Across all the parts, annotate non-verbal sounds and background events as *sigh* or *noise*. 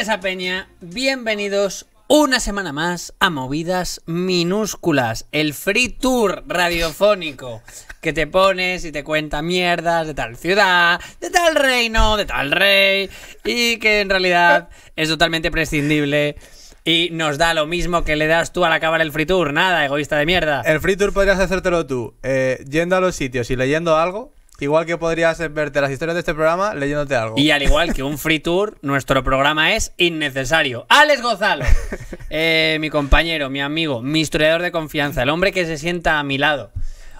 esa peña, bienvenidos una semana más a Movidas Minúsculas, el free tour radiofónico que te pones y te cuenta mierdas de tal ciudad, de tal reino, de tal rey, y que en realidad es totalmente prescindible. Y nos da lo mismo que le das tú al acabar el free tour, nada, egoísta de mierda. El free tour podrías hacértelo tú, eh, yendo a los sitios y leyendo algo, Igual que podrías verte las historias de este programa leyéndote algo. Y al igual que un free tour, nuestro programa es innecesario. Alex Gozal, *laughs* eh, mi compañero, mi amigo, mi historiador de confianza, el hombre que se sienta a mi lado.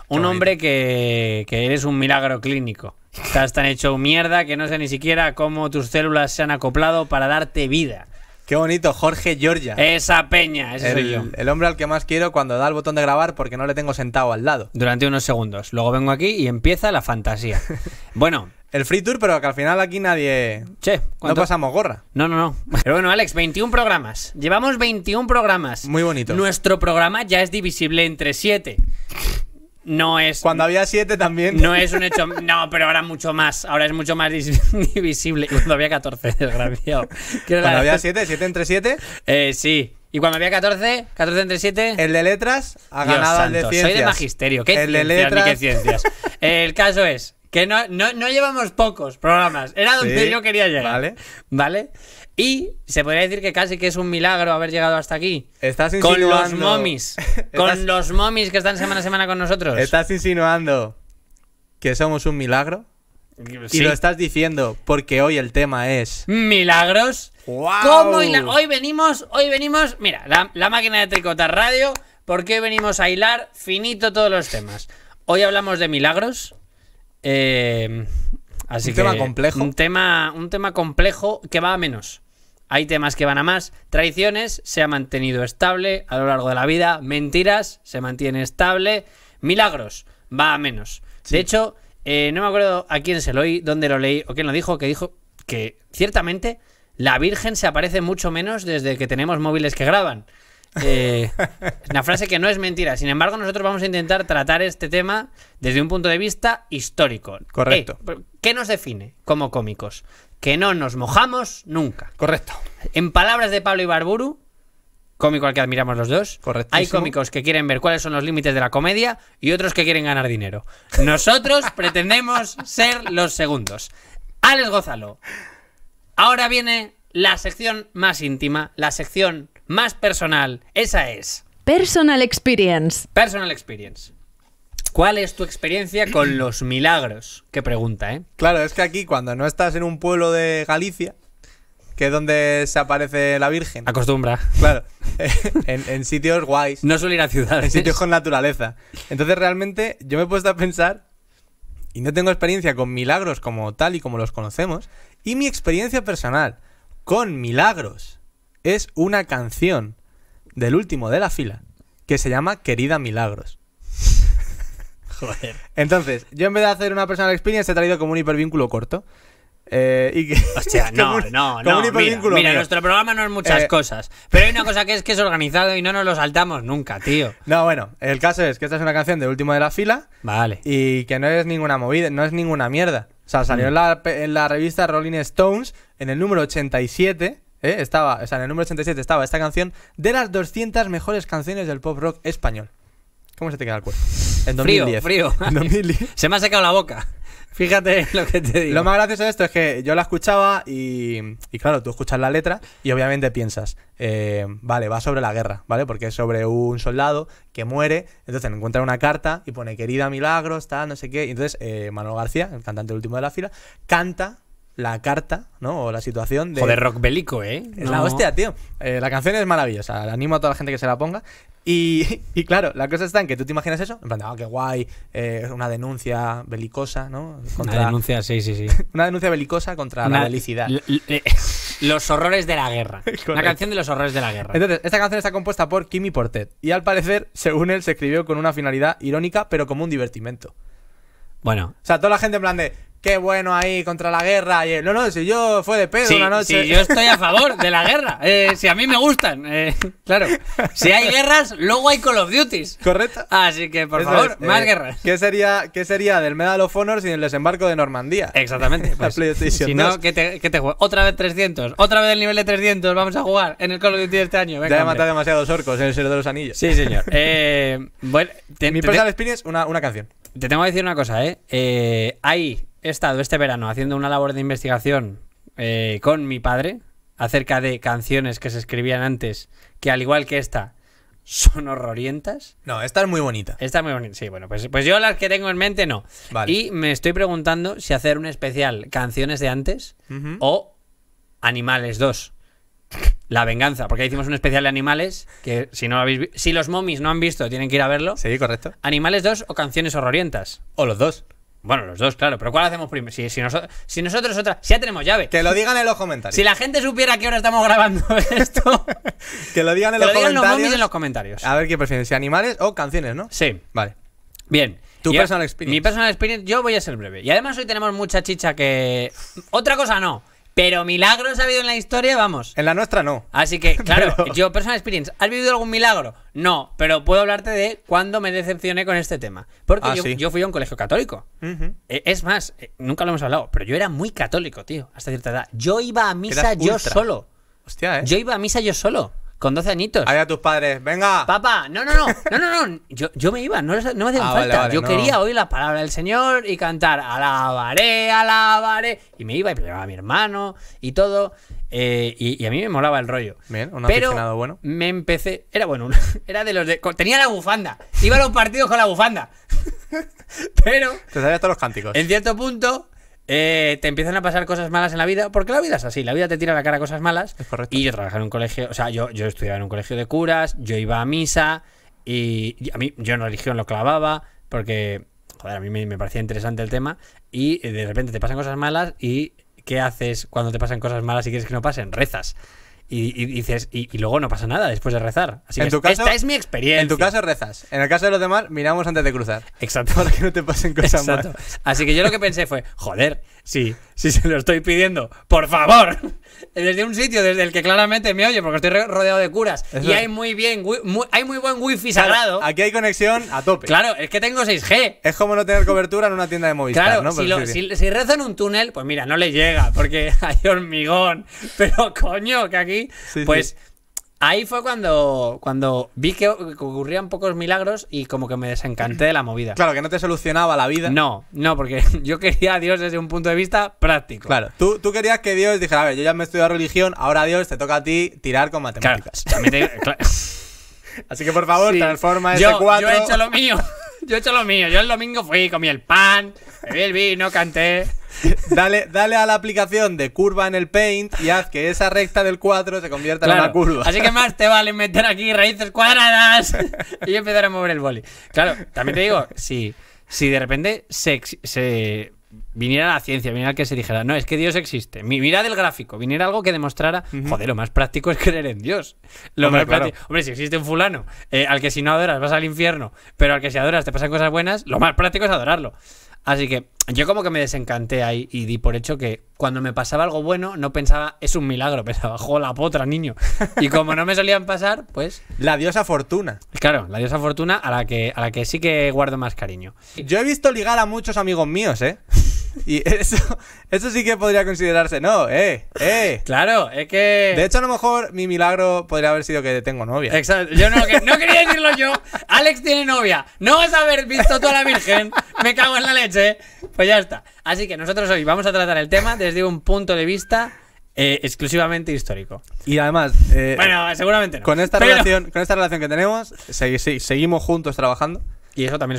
Un hombre que, que eres un milagro clínico. Estás tan hecho mierda que no sé ni siquiera cómo tus células se han acoplado para darte vida. Qué bonito, Jorge Giorgia. Esa peña, ese el, soy yo. El hombre al que más quiero cuando da el botón de grabar porque no le tengo sentado al lado. Durante unos segundos. Luego vengo aquí y empieza la fantasía. bueno. *laughs* El free tour, pero que al final aquí nadie. Che, ¿cuánto? no pasamos gorra. No, no, no. Pero bueno, Alex, 21 programas. Llevamos 21 programas. Muy bonito. Nuestro programa ya es divisible entre 7 no es. Cuando había siete también. No es un hecho. No, pero ahora mucho más. Ahora es mucho más *laughs* divisible. Y cuando había 14, *laughs* desgraciado. Cuando había 7, 7 entre 7. Eh, sí. Y cuando había 14, 14 entre 7. El de letras ha ganado el de ciencias. Soy de magisterio. ¿Qué el ciencias, de letras... Ni ciencias. El caso es que no, no, llevamos pocos programas. Era donde yo quería llegar. Vale. Vale. Y se podría decir que casi que es un milagro haber llegado hasta aquí. Estás insinuando. Con los momis. *laughs* con los momis que están semana a semana con nosotros. Estás insinuando que somos un milagro. Y lo estás diciendo porque hoy el tema es. ¡Milagros! ¡Wow! hoy venimos, hoy venimos. Mira, la, máquina de tricotar radio, porque hoy venimos a hilar finito todos los temas. Hoy hablamos de milagros. Eh, Así un que, tema complejo. Un tema, un tema complejo que va a menos. Hay temas que van a más. Traiciones se ha mantenido estable a lo largo de la vida. Mentiras se mantiene estable. Milagros va a menos. De hecho, eh, no me acuerdo a quién se lo oí, dónde lo leí o quién lo dijo, que dijo que ciertamente la Virgen se aparece mucho menos desde que tenemos móviles que graban. Eh, una frase que no es mentira. Sin embargo, nosotros vamos a intentar tratar este tema desde un punto de vista histórico. Correcto. Eh, ¿Qué nos define como cómicos? Que no nos mojamos nunca. Correcto. En palabras de Pablo Ibarburu, cómico al que admiramos los dos. Hay cómicos que quieren ver cuáles son los límites de la comedia y otros que quieren ganar dinero. Nosotros *laughs* pretendemos ser los segundos. Alex Gozalo. Ahora viene la sección más íntima, la sección más personal. Esa es. Personal experience. Personal experience. ¿Cuál es tu experiencia con *clears throat* los milagros? Qué pregunta, ¿eh? Claro, es que aquí cuando no estás en un pueblo de Galicia, que es donde se aparece la Virgen. Acostumbra. Claro. *laughs* *laughs* en, sitios guays. No suele ir a ciudades. En sitios con naturaleza. Entonces realmente yo me he puesto a pensar, y no tengo experiencia con milagros como tal y como los conocemos, y mi experiencia personal con milagros es una canción del último de la fila que se llama Querida Milagros. *laughs* Joder. Entonces, yo en vez de hacer una personal experience he traído como un hipervínculo corto. Eh, y que, *laughs* no, un, no, no. Mira, nuestro programa no es muchas eh, cosas. Pero hay una cosa que es que es organizado y no nos lo saltamos nunca, tío. *laughs* No, bueno, el caso es que esta es una canción del último de la fila. Vale. Y que no es ninguna movida, no es ninguna mierda. O sea, salió en, mm. la, en la revista Rolling Stones en el número 87 ¿eh? estaba, o sea, en el número 87 estaba esta canción de las 200 mejores canciones del pop rock español. ¿Cómo se te queda el cuerpo? En 2010. Frío, se me ha secado la boca. Fíjate *laughs* lo que te digo. Lo más gracioso de esto es que yo la escuchaba y, y claro, tú escuchas la letra y obviamente piensas, eh, vale, va sobre la guerra, ¿vale? Porque es sobre un soldado que muere, entonces encuentra una carta y pone querida milagros, tal, no sé qué. Y entonces eh, Manuel García, el cantante último de la fila, canta la carta, ¿no? O la situación de. Joder, rock bélico, ¿eh? Es la hostia, tío. Eh, la canción es maravillosa. Animo a toda la gente que se la ponga. *laughs* Y, claro, la cosa está en que tú te imaginas eso. En plan, ah, qué guay. Eh, una denuncia belicosa, ¿no? Contra, una denuncia, sí, sí, sí. *laughs* una denuncia belicosa contra la belicidad. Eh, los horrores de la guerra. La *laughs* canción de los horrores de la guerra. Entonces, esta canción está compuesta por Kimi Portet. Y al parecer, según él, se escribió con una finalidad irónica, pero como un divertimento. Bueno. O sea, toda la gente en plan de Qué bueno ahí contra la guerra. no, no, si yo fue de pedo una noche. Si yo *laughs* estoy a favor de la guerra. Eh, si a mí me gustan. Eh, *laughs* claro. Si hay guerras, luego hay Call of Duties. Correcto. Así que, por favor, más eh, guerras. ¿qué sería, ¿Qué sería del Medal of Honor sin el desembarco de Normandía? Exactamente. *laughs* Pues, si no, ¿qué te, qué Otra vez 300. Otra vez el nivel de 300. Vamos a jugar en el Call of Duty este año. Venga, voy a matado demasiados orcos en el Señor de los Anillos. Sí, señor. bueno, Mi personal una, una canción. Te tengo que decir una cosa, eh hay he estado este verano haciendo una labor de investigación eh, con mi padre acerca de canciones que se escribían antes, que al igual que esta, son horrorientas. No, esta es muy bonita. Esta es muy bonita, sí, bueno, pues, pues yo las que tengo en mente no. Y me estoy preguntando si hacer un especial canciones de antes o Animales 2. La venganza, porque hicimos un especial de animales que si no si los momis no han visto, tienen que ir a verlo. Sí, correcto. Animales 2 o canciones horrorientas. O los dos. Bueno, los dos, claro. Pero ¿cuál hacemos primero? Si, nosotros, si nosotros otra. Si ya tenemos llave. Que lo digan en los comentarios. Si la gente supiera que ahora estamos grabando *laughs* esto. *laughs* que lo digan en que los lo digan comentarios. Los en los comentarios. A ver qué prefieren, si animales o canciones, ¿no? Sí. Vale. Bien. Tu personal experience. Mi personal experience, yo voy a ser breve. Y además hoy tenemos mucha chicha que. Otra cosa no. Pero milagros ha habido en la historia, vamos. En la nuestra no. Así que, *laughs* claro, yo, personal experience, ¿has vivido algún milagro? No, pero puedo hablarte de cuando me decepcioné con este tema. Porque ah, yo, fui a un colegio católico. E, es más, eh, nunca lo hemos hablado, pero yo era muy católico, tío, hasta cierta edad. Yo iba a misa yo solo. Hostia, ¿eh? Yo iba a misa yo solo. Con 12 añitos. a tus padres, venga. Papá, no, no, no, no, no, no. Yo, yo me iba, no, me hacía *laughs* ah, falta. yo quería oír las palabras del Señor y cantar alabaré, alabaré. Y me iba y pegaba a mi hermano y todo. Eh, y, a mí me molaba el rollo. Bien, un Pero bueno. Me empecé. Era bueno, *laughs* era de los de. Tenía la bufanda. Iba a los partidos con la bufanda. *laughs* Pero. Te sabías todos los cánticos. En cierto punto, eh, te empiezan a pasar cosas malas en la vida, porque la vida es así, la vida te tira a la cara cosas malas. Y yo trabajaba en un colegio, o sea, yo, yo estudiaba en un colegio de curas, yo iba a misa, y, a mí yo en religión lo clavaba, porque, joder, a mí me parecía interesante el tema, y de repente te pasan cosas malas, y ¿qué haces cuando te pasan cosas malas y quieres que no pasen? Rezas y, dices, y, luego no pasa nada después de rezar. Así que esta es mi experiencia. En tu caso rezas. En el caso de los demás, miramos antes de cruzar. Exacto. *laughs* Para que no te pasen cosas Exacto. Así que yo lo que pensé fue, joder, Sí, sí, se lo estoy pidiendo. Por favor. *laughs* Desde un sitio desde el que claramente me oye, porque estoy rodeado de curas. y hay muy bien, hay muy buen wifi sagrado. aquí hay conexión a tope. Claro, es que tengo 6G. Es como no tener cobertura en una tienda de Movistar, claro, ¿no? Si, rezo en un túnel, pues mira, no le llega, porque *laughs* hay hormigón. Pero coño, que aquí, pues. Ahí fue cuando, cuando vi que ocurrían pocos milagros y como que me desencanté de la movida. Claro, que no te solucionaba la vida. No, no, porque *laughs* yo quería a Dios desde un punto de vista práctico. Claro, tú, querías que Dios dijera, a ver, yo ya me he estudiado religión, ahora Dios te toca a ti tirar con matemáticas. *laughs* Así que por favor, transforma ese yo, Yo he hecho lo mío. *laughs* *laughs* Yo he hecho lo mío. Yo el domingo fui, comí el pan, bebí el vino, canté. Dale, dale a la aplicación de curva en el paint y haz que esa recta del 4 se convierta en una curva. Así que más te vale meter aquí raíces cuadradas *laughs* y empezar a mover el boli. Claro, también te digo, si, si de repente se viniera la ciencia, viniera que se dijera, no, es que Dios existe. Mira del gráfico, viniera algo que demostrara, joder, lo más práctico es creer en Dios. Lo Hombre, más práctico. Hombre, si existe un fulano eh, al que si no adoras vas al infierno, pero al que si adoras te pasan cosas buenas, lo más práctico es adorarlo. Así que yo como que me desencanté ahí y di por hecho que cuando me pasaba algo bueno no pensaba, es un milagro, *laughs* pensaba, Joder, la potra, niño. Y como no me solían pasar, pues... La diosa fortuna. Claro, la diosa fortuna a la que, a la que sí que guardo más cariño. Yo he visto ligar a muchos amigos míos, ¿eh? Y eso, eso sí que podría considerarse, no, eh, eh. Claro, es que. De hecho, a lo mejor mi milagro podría haber sido que tengo novia. Exacto, yo no, quería decirlo yo. Alex tiene novia, no vas a haber visto toda la Virgen, me cago en la leche. Pues ya está. Así que nosotros hoy vamos a tratar el tema desde un punto de vista eh, exclusivamente histórico. Y además, eh, bueno, seguramente no. Con esta, relación, con esta relación que tenemos, seguimos juntos trabajando. Y eso también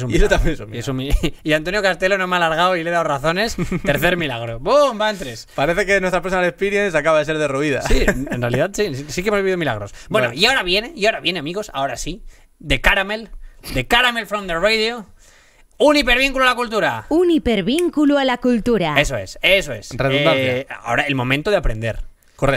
es un milagro. Y Antonio Castelo no me ha alargado y le he dado razones. Tercer milagro. ¡Bum! Va en tres. Parece que nuestra personal experience acaba de ser derruida. Sí, en *laughs* realidad sí. Sí que hemos vivido milagros. Bueno, y ahora viene, y ahora viene, amigos, ahora sí. De Caramel. De Caramel from the Radio. Un hipervínculo a la cultura. Un hipervínculo a la cultura. Eso es, eso es. Eh, ahora, el momento de aprender.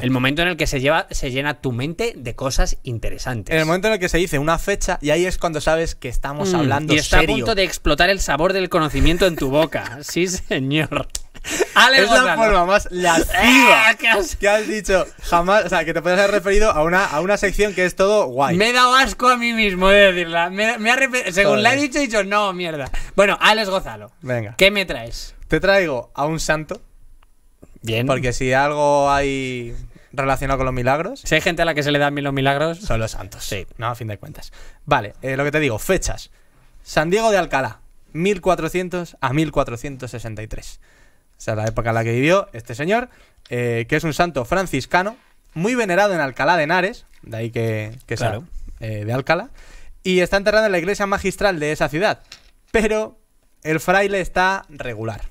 El momento en el que se, lleva, se llena tu mente de cosas interesantes. En el momento en el que se dice una fecha y ahí es cuando sabes que estamos hablando mm, hablando y está a punto de explotar el sabor del conocimiento en tu boca. *laughs* sí, señor. *laughs* Alex es la forma más lasciva has... *laughs* que has dicho jamás, o sea, que te puedes haber referido a una, a una sección que es todo guay. Me he dado asco a mí mismo de decirla. Me, ha Según la he dicho, he dicho, no, mierda. Bueno, Alex Gozalo, Venga. ¿Qué me traes? Te traigo a un santo porque si algo hay relacionado con los milagros. Si hay gente a la que se le dan mil los milagros. Son los santos. Sí. No, a fin de cuentas. Vale, eh, lo que te digo, fechas. San Diego de Alcalá, 1400 a 1463. O sea, la época en la que vivió este señor, eh, que es un santo franciscano, muy venerado en Alcalá de Henares, de ahí que, que eh, de Alcalá, y está enterrado en la iglesia magistral de esa ciudad. Pero el fraile está regular.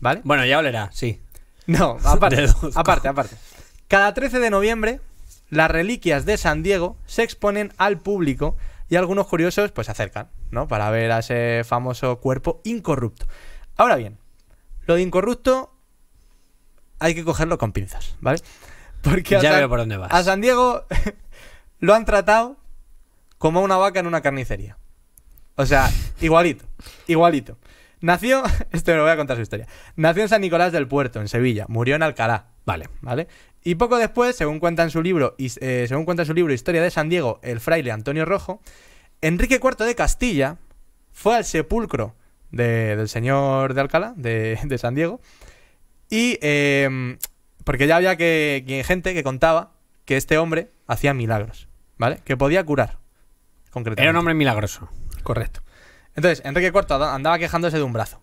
¿Vale? Bueno, ya olerá, sí. No, *laughs* aparte, aparte, aparte. Cada 13 de noviembre, las reliquias de San Diego se exponen al público y algunos curiosos pues se acercan, ¿no? Para ver a ese famoso cuerpo incorrupto. Ahora bien, lo de incorrupto hay que cogerlo con pinzas, ¿vale? Porque ya por dónde A San Diego *laughs* lo han tratado como una vaca en una carnicería. O sea, igualito, igualito. Nació, *laughs* esto lo voy a contar su historia. Nació en San Nicolás del Puerto, en Sevilla. Murió en Alcalá. Vale, vale. Y poco después, según cuenta en su libro, eh, según cuenta en su libro Historia de San Diego, el fraile Antonio Rojo, Enrique IV de Castilla fue al sepulcro del señor de Alcalá, de, de San Diego, y em, porque ya había que, gente que contaba que este hombre hacía milagros, ¿vale? Que podía curar. Era un hombre milagroso. Correcto. Entonces, Enrique IV andaba quejándose de un brazo.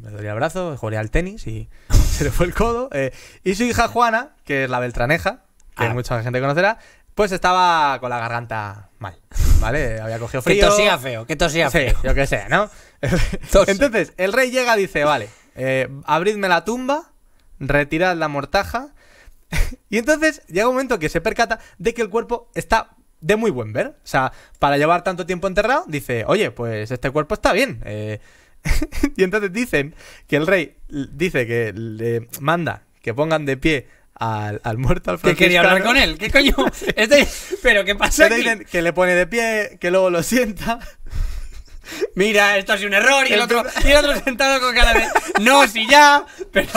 Me dolía el brazo, jugaría al tenis y *laughs* se le fue el codo. Eh, y su hija Juana, que es la Beltraneja, que ah. mucha gente conocerá, pues estaba con la garganta mal, ¿vale? Había cogido frío. Que tosía feo, que tosía feo. yo qué sé, ¿no? *laughs* Entonces, el rey llega y dice, vale, eh, abridme la tumba, retirad la mortaja. *laughs* y entonces llega un momento que se percata de que el cuerpo está de muy buen ver. O sea, para llevar tanto tiempo enterrado, dice, oye, pues este cuerpo está bien. Eh, *laughs* y entonces dicen que el rey dice que le manda que pongan de pie al, muerto al franciscano. Que quería hablar con él, ¿qué coño? *laughs* *laughs* Este, pero ¿qué pasa Que le pone de pie, que luego lo sienta. Mira, esto es un error y el otro, y el otro sentado con cada vez, No, si ya, pero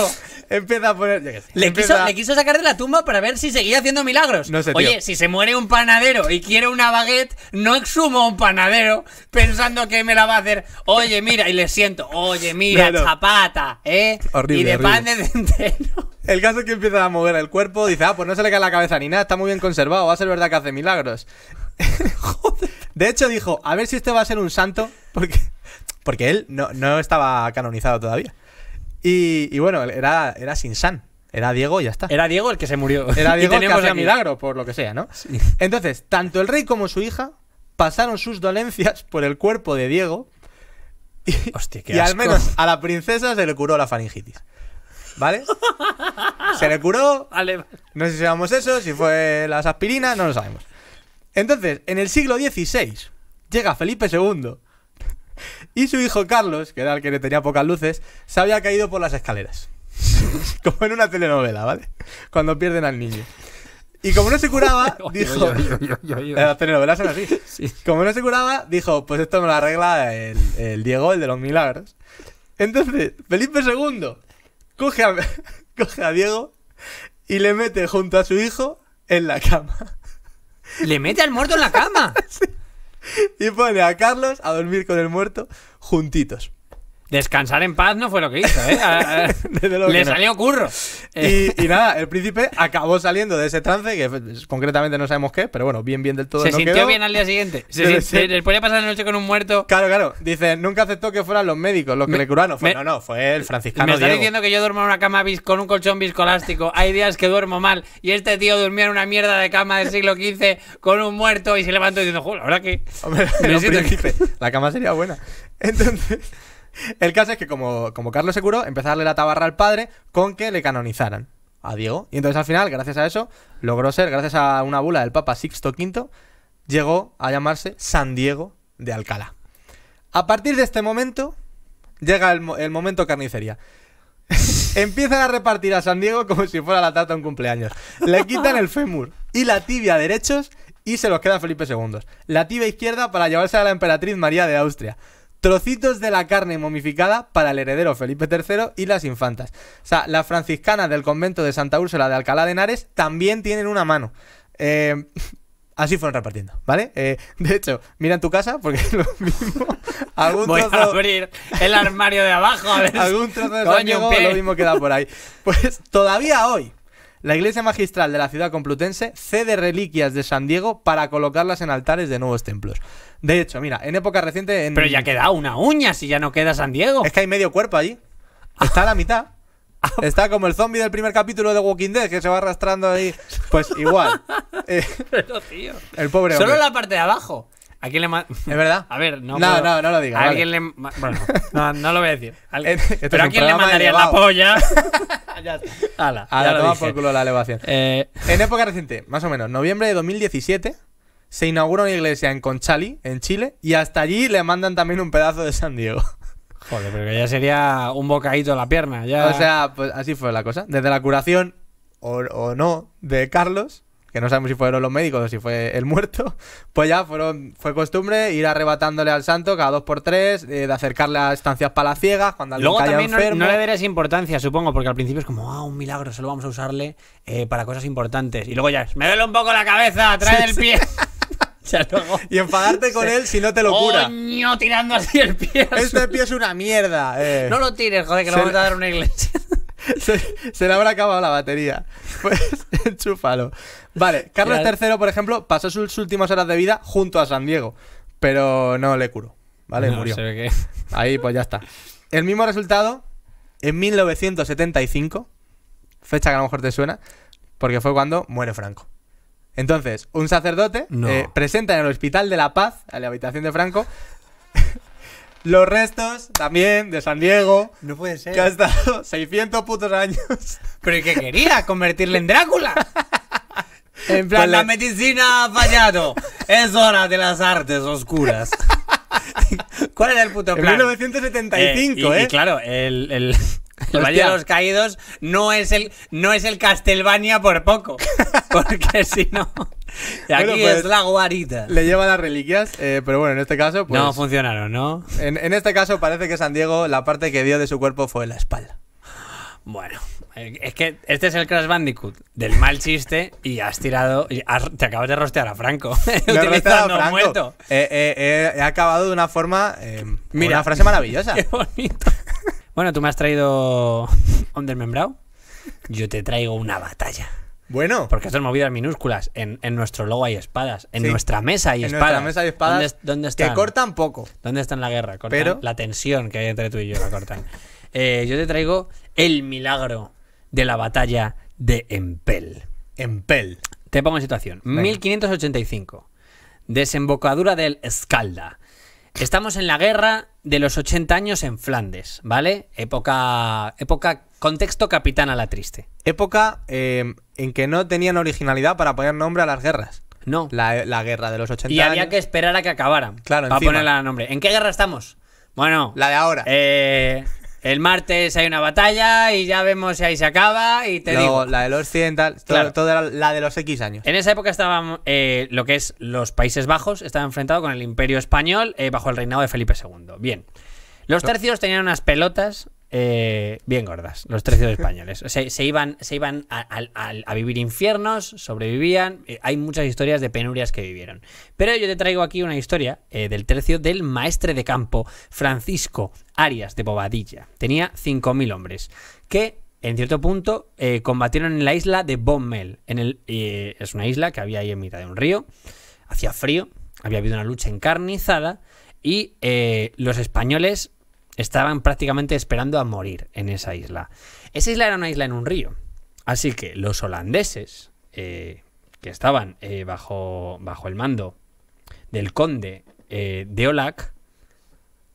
empieza a poner. le, quiso, sacar de la tumba para ver si seguía haciendo milagros. Oye, si se muere un panadero y quiere una baguette, no exhumo a un panadero pensando que me la va a hacer. Oye, mira, y le siento. Oye, mira, chapata ¿eh? y de pan de centeno. *laughs* El caso es que empieza a mover el cuerpo, dice, ah, pues no se le cae la cabeza ni nada, está muy bien conservado, va a ser verdad que hace milagros. *laughs* De hecho, dijo, a ver si este va a ser un santo, porque, porque él no estaba canonizado todavía. Y, bueno, era, era Sin San. Era Diego y ya está. Era Diego el que se murió. Era *laughs* Diego el que milagro, por lo que sea, ¿no? Entonces, tanto el rey como su hija pasaron sus dolencias por el cuerpo de Diego. Y, Hostia, qué y al menos a la princesa se le curó la faringitis. ¿Vale? Se le curó. No sé si sabemos eso, si fue las aspirinas, no lo sabemos. Entonces, en el siglo XVI llega Felipe II y su hijo Carlos, que era el que le tenía pocas luces, se había caído por las escaleras. *laughs* como en una telenovela, ¿vale? Cuando pierden al niño. Y como no se curaba, *laughs* dijo. Eh, las telenovelas son así. *laughs* Como no se curaba, dijo: Pues esto me lo arregla el, Diego, el de los milagros. Entonces, Felipe II coge a, coge a Diego y le mete junto a su hijo en la cama. ¿Le mete al muerto en la cama? *laughs* y pone a Carlos a dormir con el muerto juntitos. Descansar en paz no fue lo que hizo, ¿eh? *laughs* Desde le salió curro. Y, nada, el príncipe acabó saliendo de ese trance, que concretamente no sabemos qué, pero bueno, bien, bien del todo. Se sintió bien al día siguiente. *laughs* Se, después de pasar la noche con un muerto. Claro, claro. Dice, nunca aceptó que fueran los médicos los que le curaron. Fue, no, no, fue el franciscano. Me está diciendo que yo duermo en una cama con un colchón viscolástico. Hay días que duermo mal. Y este tío durmió en una mierda de cama del siglo XV con un muerto y se levantó diciendo, joder, ¿ahora qué? Hombre, *laughs* príncipe, La cama sería buena. Entonces. *laughs* El caso es que como, Carlos se curó, a darle la tabarra al padre con que le canonizaran a Diego. Y entonces al final, gracias a eso, logró ser, gracias a una bula del Papa Sixto V, llegó a llamarse San Diego de Alcalá. A partir de este momento, llega el, momento carnicería. *laughs* Empiezan a repartir a San Diego como si fuera la tarta de un cumpleaños. Le quitan el fémur y la tibia derechos y se los queda Felipe II. La tibia izquierda para llevarse a la emperatriz María de Austria trocitos de la carne momificada para el heredero Felipe III y las infantas. O sea, las franciscanas del convento de Santa Úrsula de Alcalá de Henares también tienen una mano. Eh, *laughs* así fueron repartiendo, ¿vale? Eh, de hecho, mira en tu casa, porque es *laughs* lo mismo. Voy a abrir el armario de abajo, a ver. *laughs* Algún trozo de San lo mismo queda por ahí. Pues todavía hoy, la iglesia magistral de la ciudad complutense cede reliquias de San Diego para colocarlas en altares de nuevos templos. De hecho, mira, en época reciente. Pero ya queda una uña si ya no queda San Diego. Es que hay medio cuerpo allí. Está a la mitad. *laughs* Está como el zombie del primer capítulo de Walking Dead que se va arrastrando ahí. Pues igual. *laughs* Eh, tío. El pobre. Hombre. Solo la parte de abajo. ¿A quién le Es verdad. A ver, no. No, no, no lo diga. alguien le. Bueno, no, lo voy a decir. *laughs* Pero a quién le mandaría la polla. ya está. Ala, por culo la elevación. Eh. En época reciente, más o menos, noviembre de 2017 se inaugura una iglesia en Conchali, en Chile, y hasta allí le mandan también un pedazo de San Diego. *laughs* Joder, pero que ya sería un bocadito a la pierna. Ya... O sea, pues así fue la cosa. Desde la curación, o, no, de Carlos, que no sabemos si fueron los médicos o si fue el muerto, *laughs* pues ya fueron, fue costumbre ir arrebatándole al santo cada dos por tres, eh, de acercarle a estancias palaciegas cuando Luego también No, le darías importancia, supongo, porque al principio es como, ah, un milagro, solo vamos a usarle eh, para cosas importantes. Y luego ya es, me duele un poco la cabeza, trae el pie. *laughs* Y enfadarte con él si no te lo cura. Coño, tirando así el pie. Este pie es una mierda. Eh. No lo tires, joder, que lo a dar una iglesia. *laughs* Se, le habrá acabado la batería. Pues *laughs* enchúfalo. Vale, Carlos III, por ejemplo, pasó sus últimas horas de vida junto a San Diego, pero no le curó. Vale, murió. Ahí, pues ya está. El mismo resultado en 1975, fecha que a lo mejor te suena, porque fue cuando muere Franco. Entonces, un sacerdote eh, presenta en el Hospital de la Paz, a la habitación de Franco, *laughs* los restos también de San Diego. No puede ser. Que ha estado 600 *laughs* putos años. Pero que qué quería? ¿Convertirle en Drácula? *laughs* en plan, la medicina ha fallado. es hora de las artes oscuras. ¿Cuál era el puto plan? 1975, eh, eh. claro, el, el Valle de los Caídos no es el, no es el Castelvania por poco. *laughs* Porque si no. Aquí pues, es la guarita. Le lleva las reliquias, eh, pero bueno, en este caso. Pues, no funcionaron, ¿no? En, este caso parece que San Diego la parte que dio de su cuerpo fue la espalda. Bueno, eh, es que este es el Crash Bandicoot del mal chiste y has tirado. te acabas de rostear a Franco. *laughs* Utilizando a eh, he acabado de una forma. Mira, una frase maravillosa. *laughs* bonito. Bueno, tú me has traído *laughs* un Yo te traigo una batalla. Bueno. Porque son movidas minúsculas. En, nuestro logo hay espadas. En nuestra mesa hay espadas. En nuestra mesa hay espadas. ¿Dónde, Que cortan poco. ¿Dónde está en la guerra? Cortan La tensión que hay entre tú y yo la cortan. Eh, yo te traigo el milagro de la batalla de Empel. Empel. Te pongo en situación. 1585. Desembocadura del Escalda. Estamos en la guerra de los 80 años en Flandes, ¿vale? Época, época, contexto a la triste. Época eh, en que no tenían originalidad para poner nombre a las guerras. No. La, guerra de los 80 años. Y había que esperar a que acabaran. Claro, Para encima. ponerle nombre. ¿En qué guerra estamos? Bueno. La de ahora. Eh, el martes hay una batalla y ya vemos si ahí se acaba y te digo... La del occidental, la de los X años. En esa época estaban eh, lo que es los Países Bajos, estaba enfrentado con el Imperio Español eh, bajo el reinado de Felipe II. Bien. Los tercios tenían unas pelotas eh, bien gordas, los tercios españoles. Se, iban, se iban a, vivir infiernos, sobrevivían. Eh, hay muchas historias de penurias que vivieron. Pero yo te traigo aquí una historia eh, del tercio del maestre de campo Francisco Arias de Bobadilla. Tenía 5.000 hombres que en cierto punto combatieron en la isla de Bommel. En el, es una isla que había ahí en mitad de un río. Hacía frío, había habido una lucha encarnizada y los españoles estaban prácticamente esperando a morir en esa isla. Esa isla era una isla en un río. Así que los holandeses, eh, que estaban eh, bajo, bajo el mando del conde eh, de Olac,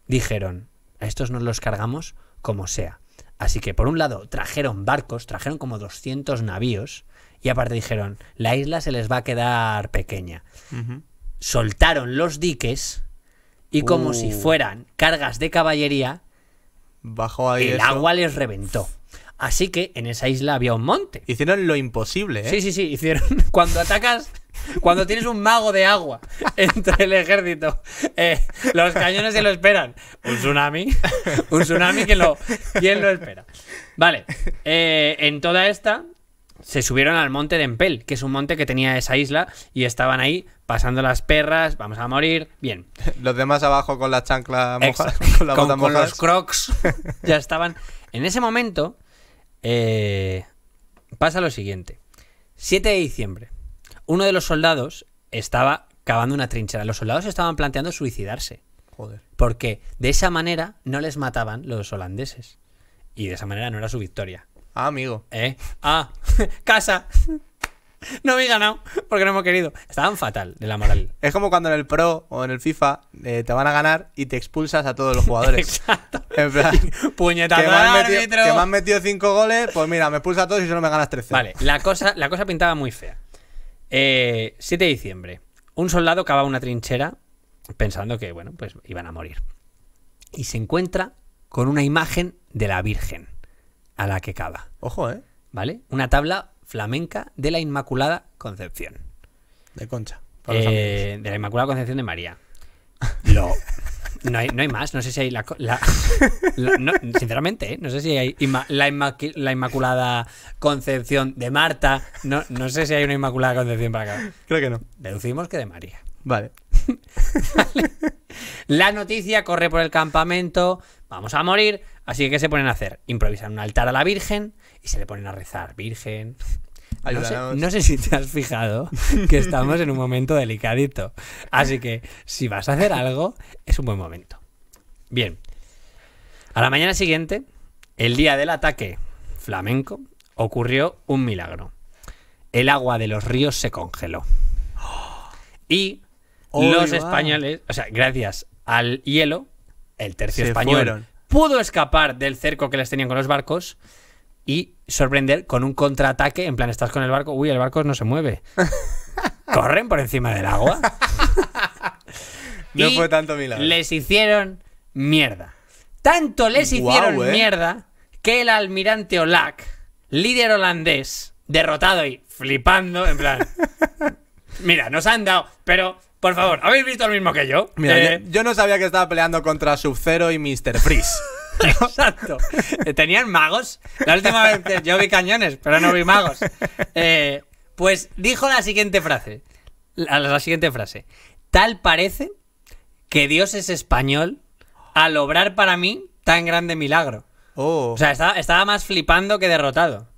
dijeron, a estos nos los cargamos como sea. Así que por un lado trajeron barcos, trajeron como 200 navíos y aparte dijeron, la isla se les va a quedar pequeña. Soltaron los diques y como si uh. fueran cargas de caballería, Bajo ahí el agua les reventó. Así que en esa isla había un monte. Hicieron lo imposible, ¿eh? Sí, sí, sí. Hicieron. *laughs* Cuando atacas. Cuando tienes un mago de agua *laughs* entre el ejército, eh, los cañones se lo esperan. Un tsunami. *laughs* Un tsunami que lo. ¿Quién lo espera? Vale. Eh, en toda esta, se subieron al monte de Empel, que es un monte que tenía esa isla, y estaban ahí pasando las perras, vamos a morir, bien. *laughs* Los demás abajo con la chancla moja, *laughs* con, la los crocs, ya estaban. En ese momento eh, pasa lo siguiente. 7 de diciembre, uno de los soldados estaba cavando una trinchera. Los soldados estaban planteando suicidarse. Joder. Porque de esa manera no les mataban los holandeses. Y de esa manera no era su victoria. Ah, amigo. ¿Eh? Ah, *laughs* casa. No me he ganado porque no hemos querido. Estaban fatal de la moral. *laughs* Es como cuando en el Pro o en el FIFA eh, te van a ganar y te expulsas a todos los jugadores. *laughs* Exacto. En plan, puñetazo que, me han Metido, que me han metido cinco goles, pues mira, me expulsa a todos y solo me ganas 13. Vale, la cosa, la cosa pintaba muy fea. 7 eh, de diciembre. Un soldado cava una trinchera pensando que, bueno, pues iban a morir. Y se encuentra con una imagen de la Virgen a la que cava. Ojo, ¿eh? ¿Vale? Una tabla flamenca de la Inmaculada Concepción. De Concha. Eh, de la Inmaculada Concepción de María. *laughs* no, hay, no, hay, más, no sé si hay la... sinceramente, eh, no sé si hay la, Inmaculada Concepción de Marta. No, no sé si hay una Inmaculada Concepción para acá. Creo que no. Deducimos que de María. Vale. *laughs* vale. La noticia corre por el campamento vamos a morir. Así que, ¿qué se ponen a hacer? Improvisan un altar a la Virgen y se le ponen a rezar. Virgen. No sé, si te has fijado que estamos en un momento delicadito. Así que, si vas a hacer algo, es un buen momento. Bien. A la mañana siguiente, el día del ataque flamenco, ocurrió un milagro. El agua de los ríos se congeló. *gasps* Y los españoles, o sea, gracias al hielo, el tercio español, pudo escapar del cerco que les tenían con los barcos y sorprender con un contraataque. En plan, estás con el barco, uy, el barco no se mueve. *laughs* Corren por encima del agua. no fue tanto milagro. Les hicieron mierda. Tanto les hicieron eh. mierda que el almirante Olak, líder holandés, derrotado y flipando, en plan. *laughs* Mira, nos han dado, pero por favor, ¿habéis visto lo mismo que eh, yo? yo, no sabía que estaba peleando contra Sub-Zero y Mr. Freeze. *laughs* Exacto. Eh, Tenían magos. La última vez yo vi cañones, pero no vi magos. Eh, pues dijo la siguiente frase. La, siguiente frase. Tal parece que Dios es español al obrar para mí tan grande milagro. Oh. O sea, estaba, más flipando que derrotado.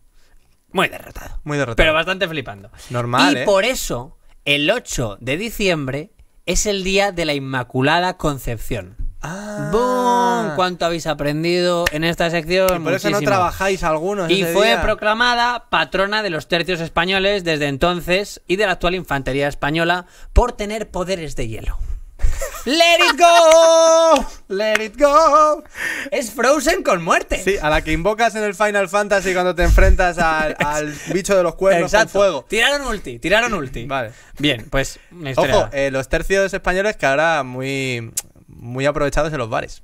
Muy derrotado. Muy derrotado. Pero bastante flipando. Normal. Y por eso el 8 de diciembre es el día de la Inmaculada Concepción. Ah. ¡Bum! ¿Cuánto habéis aprendido en esta sección? por eso no trabajáis algunos. Y fue proclamada patrona de los tercios españoles desde entonces y de la actual infantería española por tener poderes de hielo. Let it go, let it go. Es Frozen con muerte. Sí, a la que invocas en el Final Fantasy cuando te enfrentas al, *laughs* bicho de los cuernos con fuego. Tiraron ulti, tiraron ulti. Vale. Bien, pues Ojo, eh, los tercios españoles que ahora muy, muy aprovechados en los bares.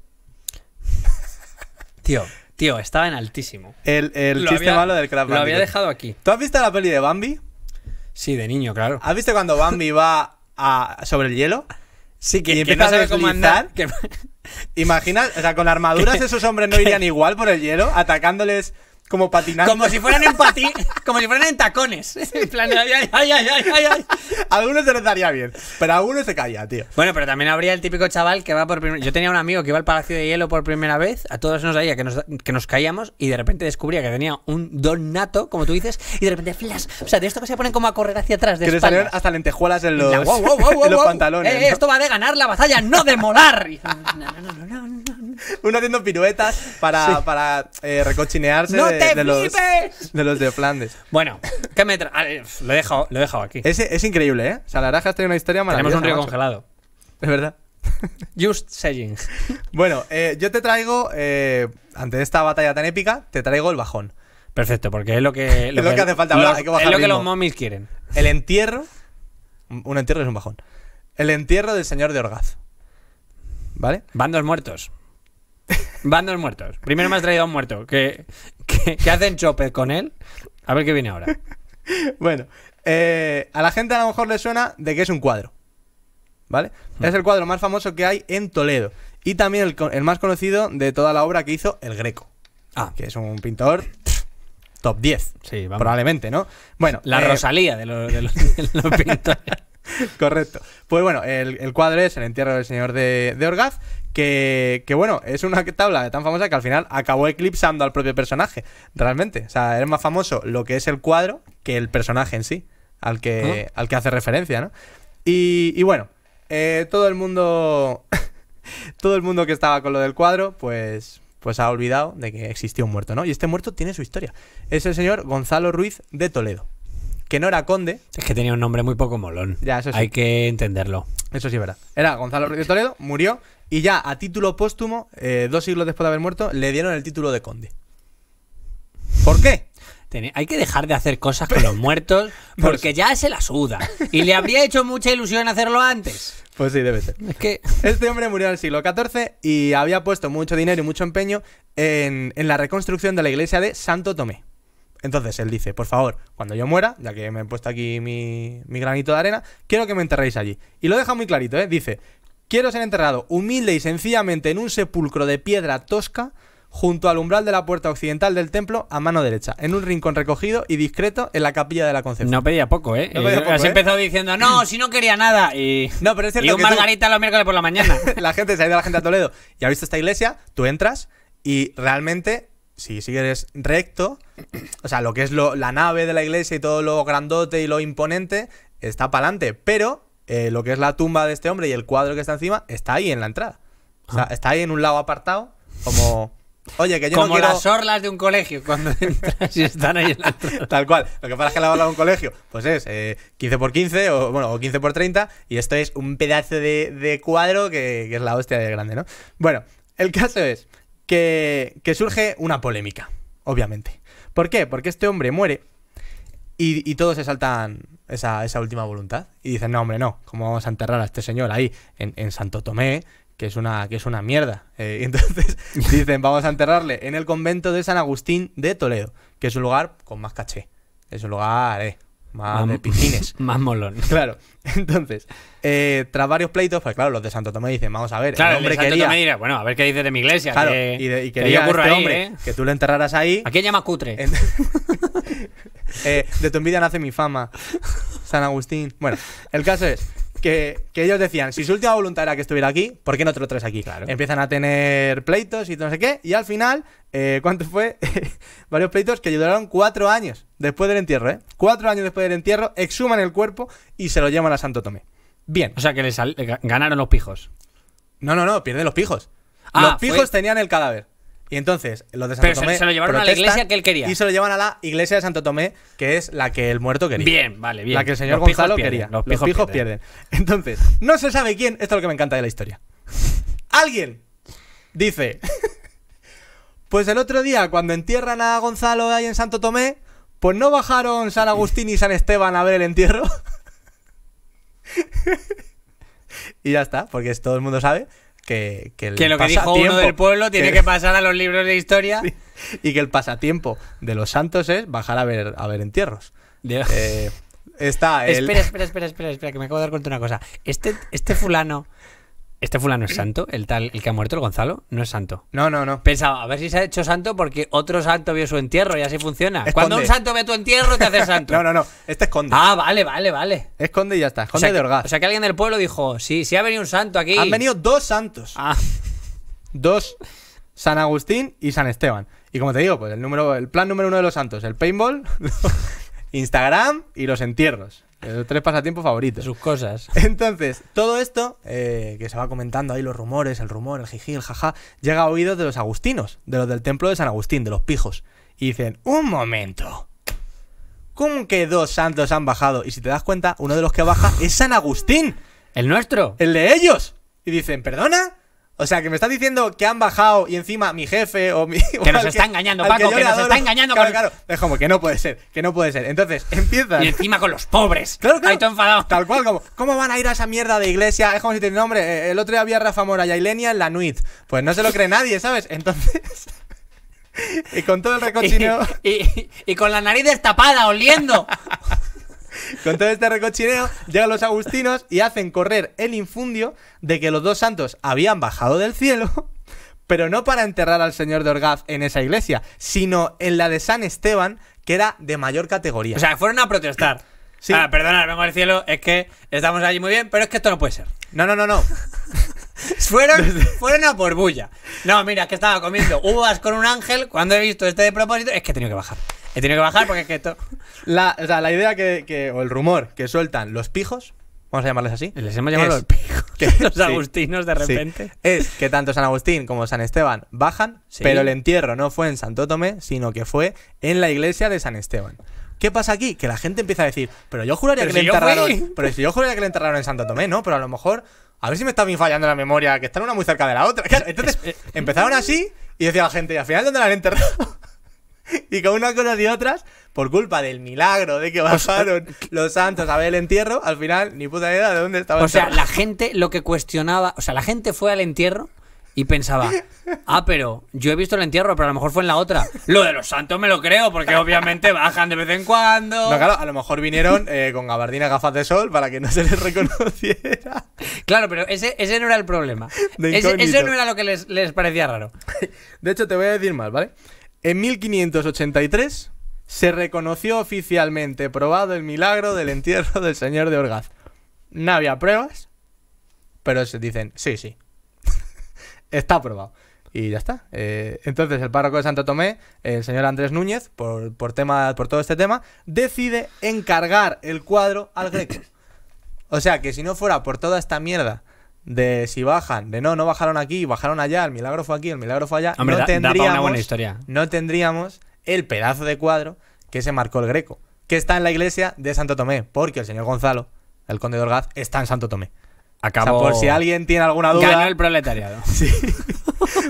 *laughs* Tío, tío, estaba en altísimo. El, chiste malo del crap. Lo había dejado aquí. ¿Tú has visto la peli de Bambi? Sí, de niño, claro. ¿Has visto cuando Bambi va sobre el hielo? Sí, que, y a recomendar. *laughs* Imagina, o sea, con armaduras esos hombres no irían igual por el hielo, atacándoles como patinar Como si fueran en patín, como si fueran en tacones. En plan, ay, ay, ay, ay, ay. Algunos se les daría bien, pero algunos se caía tío. Bueno, pero también habría el típico chaval que va por primera Yo tenía un amigo que iba al Palacio de Hielo por primera vez, a todos nos daía que nos, que nos caíamos y de repente descubría que tenía un don nato, como tú dices, y de repente flash. O sea, de esto que se ponen como a correr hacia atrás de Que le salieron hasta lentejuelas en los, pantalones. Esto va de ganar la batalla, no de molar. uno haciendo piruetas para, para eh, recochinearse de, los, de, los, de Flandes. Bueno, ¿qué me Lo, he dejado, lo he aquí. Es, es increíble, ¿eh? O sea, la Araja tiene una historia maravillosa. Tenemos un río congelado. Es verdad. *laughs* Just saying. *laughs* Bueno, eh, yo te traigo, eh, ante esta batalla tan épica, te traigo el bajón. Perfecto, porque es lo que... *laughs* es lo que, hace falta, hay Es lo que los momis quieren. El entierro... Un entierro es un bajón. El entierro del señor de Orgaz. ¿Vale? bandos muertos. Van dos muertos. Primero me has traído a un muerto. Que, hacen chope con él. A ver qué viene ahora. Bueno, eh, a la gente a lo mejor le suena de que es un cuadro. ¿Vale? Mm. Es el cuadro más famoso que hay en Toledo. Y también el, más conocido de toda la obra que hizo El Greco. Ah. Que es un pintor top 10. Sí, Probablemente, ¿no? Bueno. La eh, Rosalía de los pintores. *laughs* Correcto. Pues bueno, el, cuadro es El entierro del señor de, Orgaz, que, bueno, es una tabla tan famosa que al final acabó eclipsando al propio personaje, realmente. O sea, es más famoso lo que es el cuadro que el personaje en sí, al que, ah. al que hace referencia, ¿no? Y, bueno, eh, todo el mundo... *laughs* todo el mundo que estaba con lo del cuadro, pues, pues ha olvidado de que existió un muerto, ¿no? Y este muerto tiene su historia. Es el señor Gonzalo Ruiz de Toledo que no era Conde. Es que tenía un nombre muy poco molón. Ya, Hay que entenderlo. Eso sí, verdad. Era Gonzalo Ruiz Toledo, murió y ya a título póstumo, eh, dos siglos después de haber muerto, le dieron el título de Conde. ¿Por qué? Hay que dejar de hacer cosas con los *laughs* muertos porque ya se la suda. Y le habría hecho mucha ilusión hacerlo antes. Pues sí, debe ser. que... Este hombre murió en el siglo XIV y había puesto mucho dinero y mucho empeño en la reconstrucción de la iglesia de Santo Tomé. Entonces él dice, por favor, cuando yo muera, ya que me he puesto aquí mi, granito de arena, quiero que me enterréis allí. Y lo deja muy clarito, ¿eh? Dice, quiero ser enterrado humilde y sencillamente en un sepulcro de piedra tosca junto al umbral de la puerta occidental del templo a mano derecha, en un rincón recogido y discreto en la capilla de la Concepción. No pedía poco, ¿eh? has ¿eh? empezado diciendo, no, si no quería nada. Y, no, pero es cierto margarita los miércoles por la mañana. *laughs* la gente, se ha ido la gente a Toledo y ha visto esta iglesia, tú entras y realmente si sigues recto, o sea, lo que es la nave de la iglesia y todo lo grandote y lo imponente está para adelante, pero eh, lo que es la tumba de este hombre y el cuadro que está encima está ahí en la entrada. O sea, ah. está ahí en un lado apartado, como... Oye, que Como las orlas de un colegio, cuando *laughs* entras están ahí en la *laughs* Tal cual. Lo que pasa es que la orla de un colegio, pues es eh, 15 por 15 o, bueno, o 15 por 30 y esto es un pedazo de, cuadro que, que es la hostia de grande, ¿no? Bueno, el caso es que, surge una polémica, obviamente. ¿Por qué? Porque este hombre muere y, todos se saltan esa, última voluntad y dicen, no, hombre, no, ¿cómo vamos a enterrar a este señor ahí en, Santo Tomé, que es una, que es una mierda? *laughs* Eh, y entonces *laughs* dicen, vamos a enterrarle en el convento de San Agustín de Toledo, que es un lugar con más caché, es un lugar eh, más de piscines. *laughs* más Claro. *laughs* Entonces, eh, tras varios pleitos, pues claro, los de Santo Tomé dicen, vamos a ver, el hombre quería... bueno, a ver qué dice de mi iglesia. Claro, y, quería que este hombre ¿eh? que tú lo enterraras ahí. ¿A quién llama cutre? *laughs* Eh, de tu envidia nace mi fama, San Agustín. Bueno, el caso es que, ellos decían, si su última voluntad era que estuviera aquí, ¿por qué no te lo traes aquí? Claro. Empiezan a tener pleitos y no sé qué, y al final, eh, ¿cuánto fue? *laughs* Varios pleitos que duraron cuatro años después del entierro, ¿eh? Cuatro años después del entierro, exhuman el cuerpo y se lo llevan a Santo Tomé. Bien. O sea que eh, ganaron los pijos. No, no, no, pierden los pijos. Ah, los pijos tenían el cadáver. Y entonces, los de Pero Se, lo llevaron a la iglesia que él quería. Y se lo llevan a la iglesia de Santo Tomé, que es la que el muerto quería. Bien, vale, bien. La que el señor Gonzalo quería. Los pijos, pierden. pierden. Entonces, no se sabe quién. Esto es lo que me encanta de la historia. Alguien dice. *laughs* Pues el otro día, cuando entierran a Gonzalo ahí en Santo Tomé, pues no bajaron San Agustín y San Esteban a ver el entierro. *laughs* y ya está, porque todo el mundo sabe que, que, lo que dijo uno del pueblo tiene que, pasar a los libros de historia. *laughs* Y que el pasatiempo de los santos es bajar a ver, a ver entierros. Eh, está *laughs* Espera, espera, espera, espera, espera, que me acabo de dar cuenta de una cosa. Este, este fulano este fulano es santo, el tal, el que ha muerto, el Gonzalo, no es santo. No, no, no. Pensaba, a ver si se ha hecho santo porque otro santo vio su entierro y así funciona. Cuando un santo ve tu entierro, te hace *laughs* santo. no, no, no. Este esconde. Ah, vale, vale, vale. Esconde y ya está. Esconde de orgaz. O sea que alguien del pueblo dijo: Sí, sí ha venido un santo aquí. Han venido dos santos. Ah. *laughs* Dos. San Agustín y San Esteban. Y como te digo, pues el número, el plan número uno de los santos, el paintball, *laughs* Instagram y los entierros tres pasatiempos favoritos. Sus cosas. *laughs* Entonces, todo esto eh, que se va comentando ahí, los rumores, el rumor, el jijí, el jaja, llega a oídos de los agustinos, de los del templo de San Agustín, de los pijos. Y dicen, un momento. ¿Cómo que dos santos han bajado? Y si te das cuenta, uno de los que baja es San Agustín. ¿El nuestro? El de ellos. Y dicen, perdona, o sea, que me estás diciendo que han bajado y encima mi jefe o mi. *laughs* Que nos está engañando, Paco, que, nos está engañando claro, claro. Es como que no puede ser, que no puede ser. Entonces, *laughs* empieza... Y encima con los pobres. *laughs* Claro, claro. Ahí todo enfadado. Tal cual, como. ¿Cómo van a ir a esa mierda de iglesia? Es como si te nombre. Eh, el otro día había Rafa Mora y Lenia en la Nuit. Pues no se lo cree nadie, ¿sabes? Entonces. y con todo el recochineo. y, con la nariz destapada, oliendo. Con todo este recochineo, llegan los agustinos y hacen correr el infundio de que los dos santos habían bajado del cielo, pero no para enterrar al señor de Orgaz en esa iglesia, sino en la de San Esteban, que era de mayor categoría. O sea, fueron a protestar. Ah, perdona, vengo del cielo, es que estamos allí muy bien, pero es que esto no puede ser. No, no, no, no. *laughs* Fueron, fueron a por bulla. No, mira, que estaba comiendo uvas con un ángel. Cuando he visto este de propósito, es que he tenido que bajar. He tenido que bajar porque es que esto. La, o sea, la idea que, o el rumor que sueltan los pijos, vamos a llamarles así. Les hemos llamado los pijos. *laughs* los agustinos de repente. es que tanto San Agustín como San Esteban bajan, pero el entierro no fue en Santo Tomé, sino que fue en la iglesia de San Esteban. ¿Qué pasa aquí? Que la gente empieza a decir, pero yo juraría que le enterraron. Pero yo juraría que le enterraron en Santo Tomé, ¿no? Pero a lo mejor. A ver si me está bien fallando la memoria, que están una muy cerca de la otra. *laughs* Entonces, eh, empezaron así y decía la gente, ¿y al final dónde la han enterrado? Y con unas cosas y otras, por culpa del milagro de que bajaron eh, los santos a ver el entierro, al final ni puta idea de dónde estaba. O sea, la gente lo que cuestionaba, o sea, la gente fue al entierro y pensaba, ah, pero yo he visto el entierro, pero a lo mejor fue en la otra. Lo de los santos me lo creo, porque obviamente bajan de vez en cuando. No, claro, a lo mejor vinieron eh, con gabardina gafas de sol para que no se les reconociera. Claro, pero ese, ese no era el problema. Ese, Eso no era lo que les, les parecía raro. De hecho, te voy a decir más, ¿vale? En 1583 se reconoció oficialmente probado el milagro del entierro del señor de Orgaz. No había pruebas, pero se dicen, sí, sí, *laughs* está probado. Y ya está. Eh, entonces el párroco de Santo Tomé, el señor Andrés Núñez, por, por, tema, por todo este tema, decide encargar el cuadro al Greco. O sea que si no fuera por toda esta mierda de si bajan, de no, no bajaron aquí, bajaron allá, el milagro fue aquí, el milagro fue allá, no, tendríamos, no tendríamos el pedazo de cuadro que se marcó el Greco, que está en la iglesia de Santo Tomé, porque el señor Gonzalo, el conde de Orgaz, está en Santo Tomé. acabo por si alguien tiene alguna duda. Ganó el proletariado. *laughs* sí.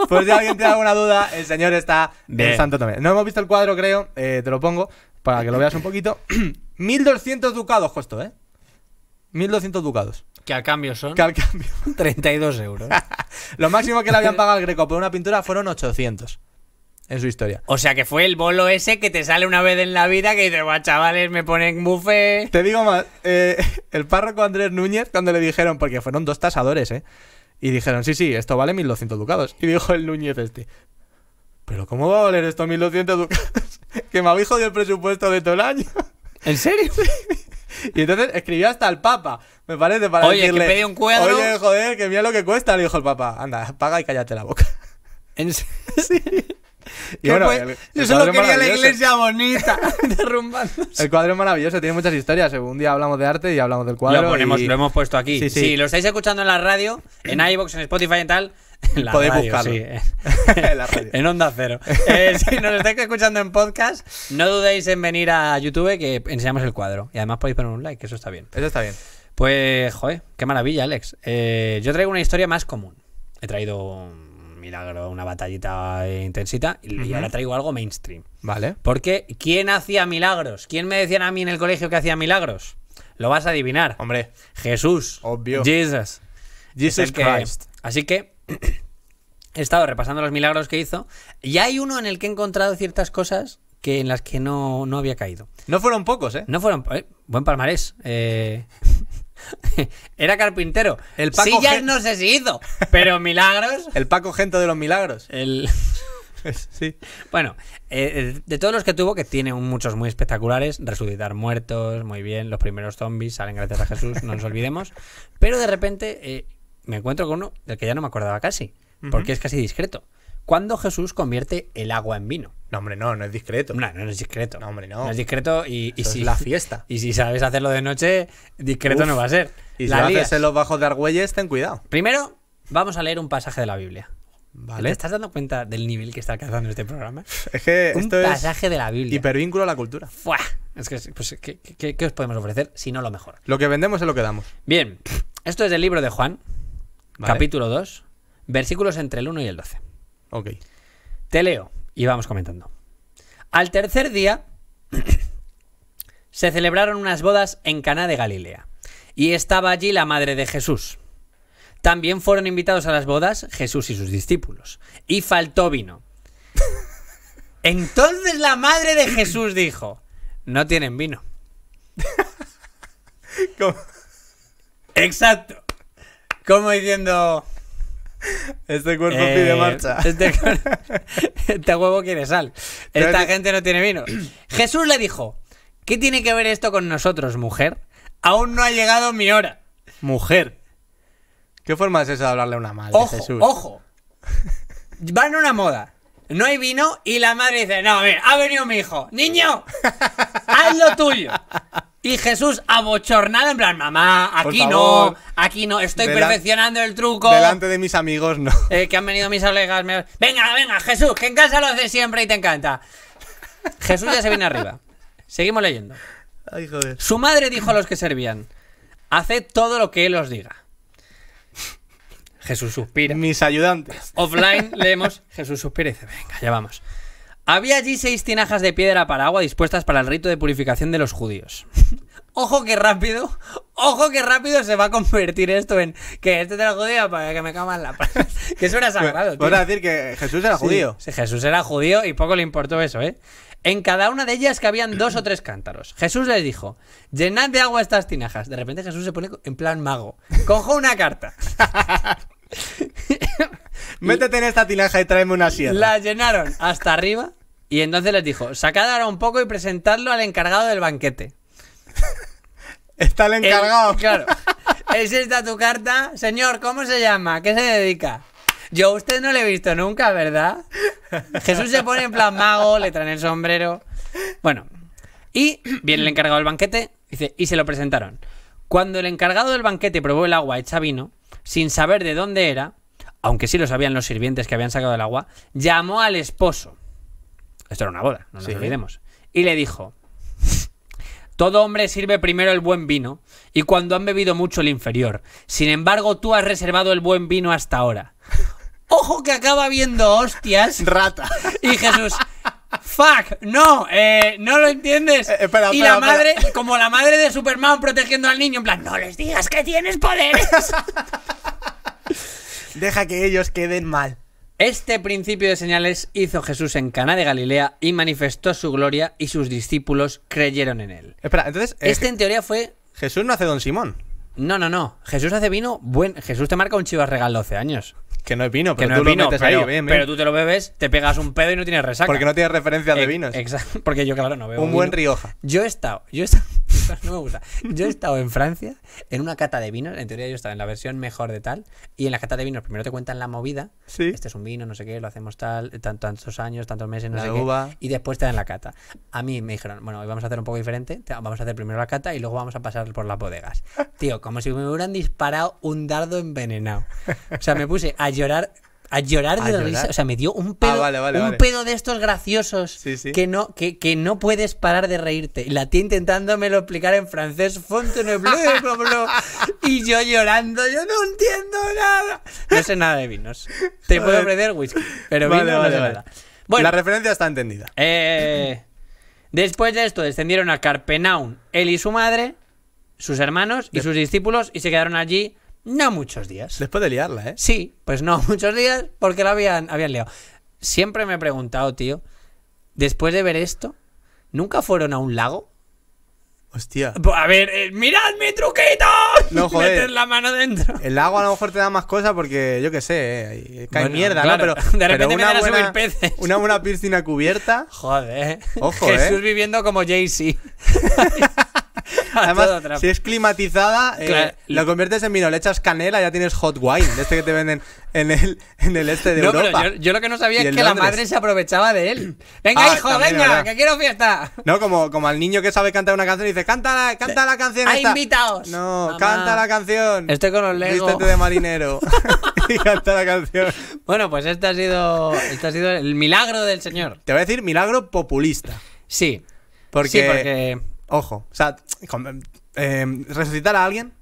por si alguien tiene alguna duda, el señor está en Santo Tomé. No hemos visto el cuadro, creo, eh, te lo pongo para que lo veas un poquito. 1200 *clears throat* ducados Justo, ¿eh? 1.200 ducados. Que al cambio son. Que al cambio. 32 *laughs* euros. *laughs* Lo máximo que le habían pagado al Greco por una pintura fueron 800 en su historia. O sea que fue el bolo ese que te sale una vez en la vida que dice, guau, chavales, me ponen buffet. Te digo más, eh, *laughs* el párroco Andrés Núñez, cuando le dijeron, porque fueron dos tasadores, ¿eh? Y dijeron, sí, sí, esto vale 1200 ducados. Y dijo el Núñez este, ¿pero cómo va a valer esto 1200 ducados? que me habéis jodido el presupuesto de todo el año. ¿En serio? Y entonces escribió hasta al Papa, me parece, para oye, decirle... Oye, un cuadro... Oye, joder, que mira lo que cuesta, le dijo el Papa. Anda, paga y cállate la boca. ¿En... *laughs* sí yo solo quería la iglesia bonita, *laughs* El cuadro es maravilloso, tiene muchas historias. Un día hablamos de arte y hablamos del cuadro. Lo, ponemos, lo hemos puesto aquí. Si lo estáis escuchando en la radio, en *clears throat* iBox, en Spotify y tal, Podéis buscarlo. *laughs* en, Onda Cero. Eh, *laughs* si nos estáis escuchando en podcast, no dudéis en venir a YouTube que enseñamos el cuadro. Y además podéis poner un like, eso está bien. Eso está bien. Pues, joder, qué maravilla, Alex. Eh, yo traigo una historia más común. He traído milagro, una batallita intensita, y ahora traigo algo mainstream. Vale. Porque, ¿quién hacía milagros? ¿Quién me decían a mí en el colegio que hacía milagros? Lo vas a adivinar. Hombre. Jesús. Obvio. Jesus. Jesus Christ. así que *clears throat* he estado repasando los milagros que hizo y hay uno en el que he encontrado ciertas cosas que en las que no, no había caído. No fueron pocos, ¿eh? No fueron... Eh, buen palmarés. Eh... *laughs* *laughs* Era carpintero. El Paco Sillas no sé si hizo, pero milagros. *laughs* El Paco Gento de los milagros. El... *laughs* sí. Bueno, eh, eh, de todos los que tuvo, que tiene muchos muy espectaculares, resucitar muertos, muy bien, los primeros zombies salen gracias a Jesús, no nos olvidemos. Pero de repente eh, me encuentro con uno del que ya no me acordaba casi, porque es casi discreto cuando Jesús convierte el agua en vino. No, hombre, no, no es discreto. No, no es discreto. No, hombre, no. No es discreto y, si, la fiesta. Y si sabes hacerlo de noche, discreto no va a ser. Y si lo haces en los bajos de Argüelles, ten cuidado. Primero, vamos a leer un pasaje de la Biblia. Vale. ¿Te estás dando cuenta del nivel que está alcanzando este programa? *laughs* Es que un pasaje de la Biblia. Hipervínculo a la cultura. ¡Fua! Es que, pues, ¿qué, os podemos ofrecer si no lo mejor? Lo que vendemos es lo que damos. Bien, esto es el libro de Juan, capítulo 2, versículos entre el 1 y el 12. Ok. Te leo y vamos comentando. Al tercer día *clears throat* se celebraron unas bodas en Caná de Galilea y estaba allí la madre de Jesús. También fueron invitados a las bodas Jesús y sus discípulos y faltó vino. *laughs* Entonces la madre de Jesús dijo, no tienen vino. *laughs* Exacto. Como diciendo, este cuerpo eh, pide marcha. Este, *laughs* este, huevo quiere sal. Esta gente no tiene vino. Jesús le dijo: ¿Qué tiene que ver esto con nosotros, mujer? Aún no ha llegado mi hora. Mujer. ¿Qué forma es esa de hablarle a una madre, ojo, Jesús? Ojo. Van una moda. No hay vino y la madre dice: No, a ver, ha venido mi hijo. ¡Niño! *laughs* ¡Haz lo tuyo! Y Jesús abochornado, en plan, mamá, aquí no, aquí no, estoy perfeccionando el truco. Delante de mis amigos, no. *laughs* Eh, que han venido mis colegas. Venga, venga, Jesús, que en casa lo haces siempre y te encanta. *laughs* Jesús ya se viene arriba. Seguimos leyendo. Ay, joder. Su madre dijo a los que servían: Haced todo lo que él os diga. Jesús suspira. Mis ayudantes. Offline leemos: Jesús suspira y dice: Venga, ya vamos. Había allí seis tinajas de piedra para agua dispuestas para el rito de purificación de los judíos. *laughs* ojo que rápido, ojo que rápido se va a convertir esto en que este era judío para que me coman la *laughs* Que eso era sagrado, tío. a decir que Jesús era judío. Sí, Jesús era judío y poco le importó eso, ¿eh? En cada una de ellas cabían dos o tres cántaros. Jesús les dijo: Llenad de agua estas tinajas. De repente Jesús se pone en plan mago. Cojo una carta. *laughs* Métete en esta tinaja y tráeme una sierra. La llenaron hasta arriba y entonces les dijo, sacad ahora un poco y presentadlo al encargado del banquete. *laughs* Está el encargado. claro. *laughs* Es esta tu carta. Señor, ¿cómo se llama? ¿Qué se dedica? Yo a usted no le he visto nunca, ¿verdad? Jesús se pone en plan mago, le traen el sombrero. Bueno, y *clears throat* viene el encargado del banquete dice, y se lo presentaron. Cuando el encargado del banquete probó el agua hecha vino, sin saber de dónde era, aunque sí lo sabían los sirvientes que habían sacado el agua, llamó al esposo. Esto era una boda, no nos olvidemos. Y le dijo, todo hombre sirve primero el buen vino y cuando han bebido mucho el inferior. Sin embargo, tú has reservado el buen vino hasta ahora. *laughs* Ojo que acaba viendo hostias. Rata. Y Jesús, Fuck, no, eh, no lo entiendes. Eh, espera, y la madre, como la madre de Superman protegiendo al niño, en plan, no les digas que tienes poderes. *laughs* Deja que ellos queden mal. Este principio de señales hizo Jesús en Cana de Galilea y manifestó su gloria y sus discípulos creyeron en él. Espera, entonces. Eh, este en teoría fue. Jesús no hace Don Simón. No, no, no. Jesús hace vino buen. Jesús te marca un chivas regal 12 años. Que no es vino, pero que no tú es vino, pero, bien, pero tú te lo bebes, te pegas un pedo y no tienes resaca. Porque no tienes referencia de vinos. Exacto. *laughs* Porque yo, claro, no veo. Un buen Rioja. Yo he estado. Yo he estado no me gusta. Yo he estado en Francia en una cata de vinos. En teoría, yo estaba en la versión mejor de tal. Y en la cata de vinos, primero te cuentan la movida. Sí. Este es un vino, no sé qué, lo hacemos tal, tantos años, tantos meses, no la sé uva. qué. Y después te dan la cata. A mí me dijeron, bueno, hoy vamos a hacer un poco diferente. Vamos a hacer primero la cata y luego vamos a pasar por las bodegas. Tío, como si me hubieran disparado un dardo envenenado. O sea, me puse a llorar a llorar de risa. O sea, me dio un ah, pedo, un pedo de estos graciosos Que, no, que, no puedes parar de reírte. la tía intentándomelo explicar en francés, Fontainebleau, *laughs* y yo llorando, yo no entiendo nada. No sé nada de vinos. Te puedo ofrecer whisky, pero vino no sé nada. Bueno, la referencia está entendida. Eh, después de esto descendieron a Carpenaun, él y su madre, sus hermanos y sus discípulos, y se quedaron allí no muchos días. Después de liarla, ¿eh? Sí, pues no *laughs* muchos días porque la habían, habían liado. Siempre me he preguntado, tío, después de ver esto, ¿nunca fueron a un lago? Hostia. Pues, a ver, eh, mirad mi truquito. No, *laughs* joder. la mano dentro. El lago a lo mejor te da más cosas porque, yo qué sé, eh, cae mierda, ¿no? Pero, *laughs* de repente una me buena, a subir peces. Una buena piscina cubierta. Joder. Ojo, Jesús eh. viviendo como Jay-Z. *laughs* Además, si es climatizada, eh, lo conviertes en vino, le echas canela, ya tienes hot wine, De este que te venden en el, el este de Europa. yo, lo que no sabía es que la madre se aprovechaba de él. Venga, ah, hijo, venga, que quiero fiesta. No, como, como al niño que sabe cantar una canción y dice, canta la, canta la canción. Hay ah, invitaos! No, canta la canción. Estoy con los Lego Vístete de marinero. *laughs* *laughs* y canta la canción. Bueno, pues este ha sido, este ha sido el milagro del señor. Te voy a decir milagro populista. Sí. Porque... Sí, porque Ojo, o sea, em, resucitar a alguien,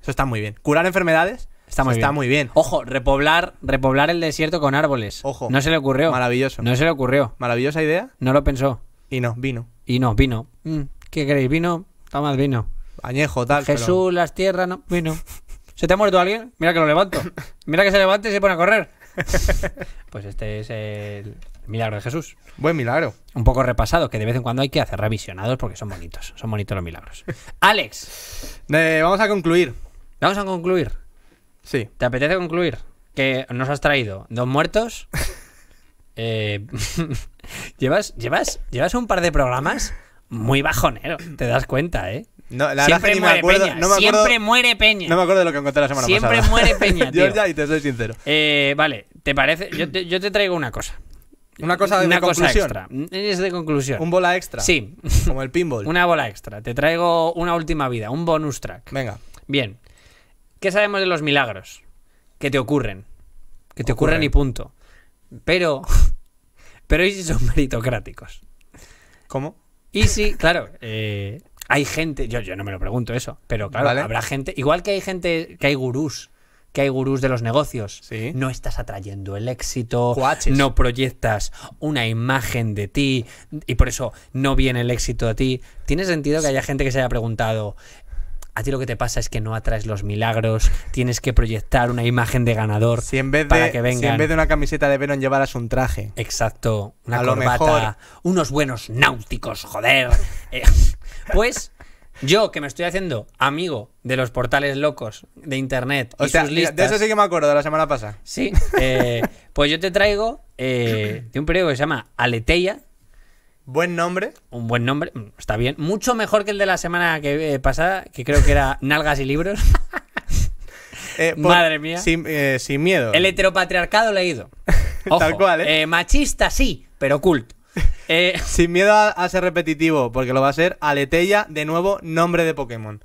eso está muy bien. Curar enfermedades, está, muy, está bien. muy, bien. Ojo, repoblar, repoblar el desierto con árboles. Ojo. No se le ocurrió. Maravilloso. No se le ocurrió. Maravillosa idea. No lo pensó. Y no, vino. Y no, vino. Mm, ¿Qué queréis? ¿Vino? Tomad vino. Añejo, tal. Jesús, las tierras, no. Vino. *laughs* ¿Se te ha muerto alguien? Mira que lo levanto. Mira que se levante y se pone a correr. *laughs* pues este es el milagro de Jesús. Buen milagro. Un poco repasado, que de vez en cuando hay que hacer revisionados porque son bonitos. Son bonitos los milagros. *laughs* Alex. Eh, vamos a concluir. Vamos a concluir. Sí. ¿Te apetece concluir? Que nos has traído dos muertos. *laughs* Eh, *laughs* llevas, llevas, llevas un par de programas muy bajonero. Te das cuenta, ¿eh? siempre muere Peña. siempre muere Peña. No me acuerdo de lo que encontré la semana pasada. Siempre muere Peña, Yo ya, y te soy sincero. Eh, vale, ¿te parece? yo te, traigo una cosa. Una cosa de una cosa extra. Mm. Es de conclusión. Un bola extra. Sí. Como el pinball. *laughs* una bola extra. Te traigo una última vida, un bonus track. Venga. Bien. ¿Qué sabemos de los milagros? Que te ocurren. Que te ocurren, y punto. Pero. *laughs* Pero ¿y si son meritocráticos? ¿Cómo? Y sí *laughs* claro, eh, hay gente, yo, yo no me lo pregunto eso, pero claro, habrá gente, igual que hay gente, que hay gurús que hay gurús de los negocios. No estás atrayendo el éxito, no proyectas una imagen de ti y por eso no viene el éxito a ti. Tiene sentido que haya gente que se haya preguntado, a ti lo que te pasa es que no atraes los milagros, tienes que proyectar una imagen de ganador si en vez de, para que venga. Si en vez de una camiseta de Venom llevaras un traje. Exacto, una corbata, unos buenos náuticos, joder. *laughs* Eh, pues yo, que me estoy haciendo amigo de los portales locos de internet y o sea, De eso sí que me acuerdo, de la semana pasada. Sí. Eh, *laughs* pues yo te traigo eh, de un periódico que se llama Aleteia. Buen nombre. Un buen nombre, mm, está bien. Mucho mejor que el de la semana que, eh, pasada, que creo que era *laughs* Nalgas y Libros. *laughs* Madre mía. Sin, miedo. El heteropatriarcado leído. Tal cual, ¿eh? Machista sí, pero culto. Eh, *laughs* Sin miedo a, ser repetitivo, porque lo va a ser Aletella, de nuevo, nombre de Pokémon.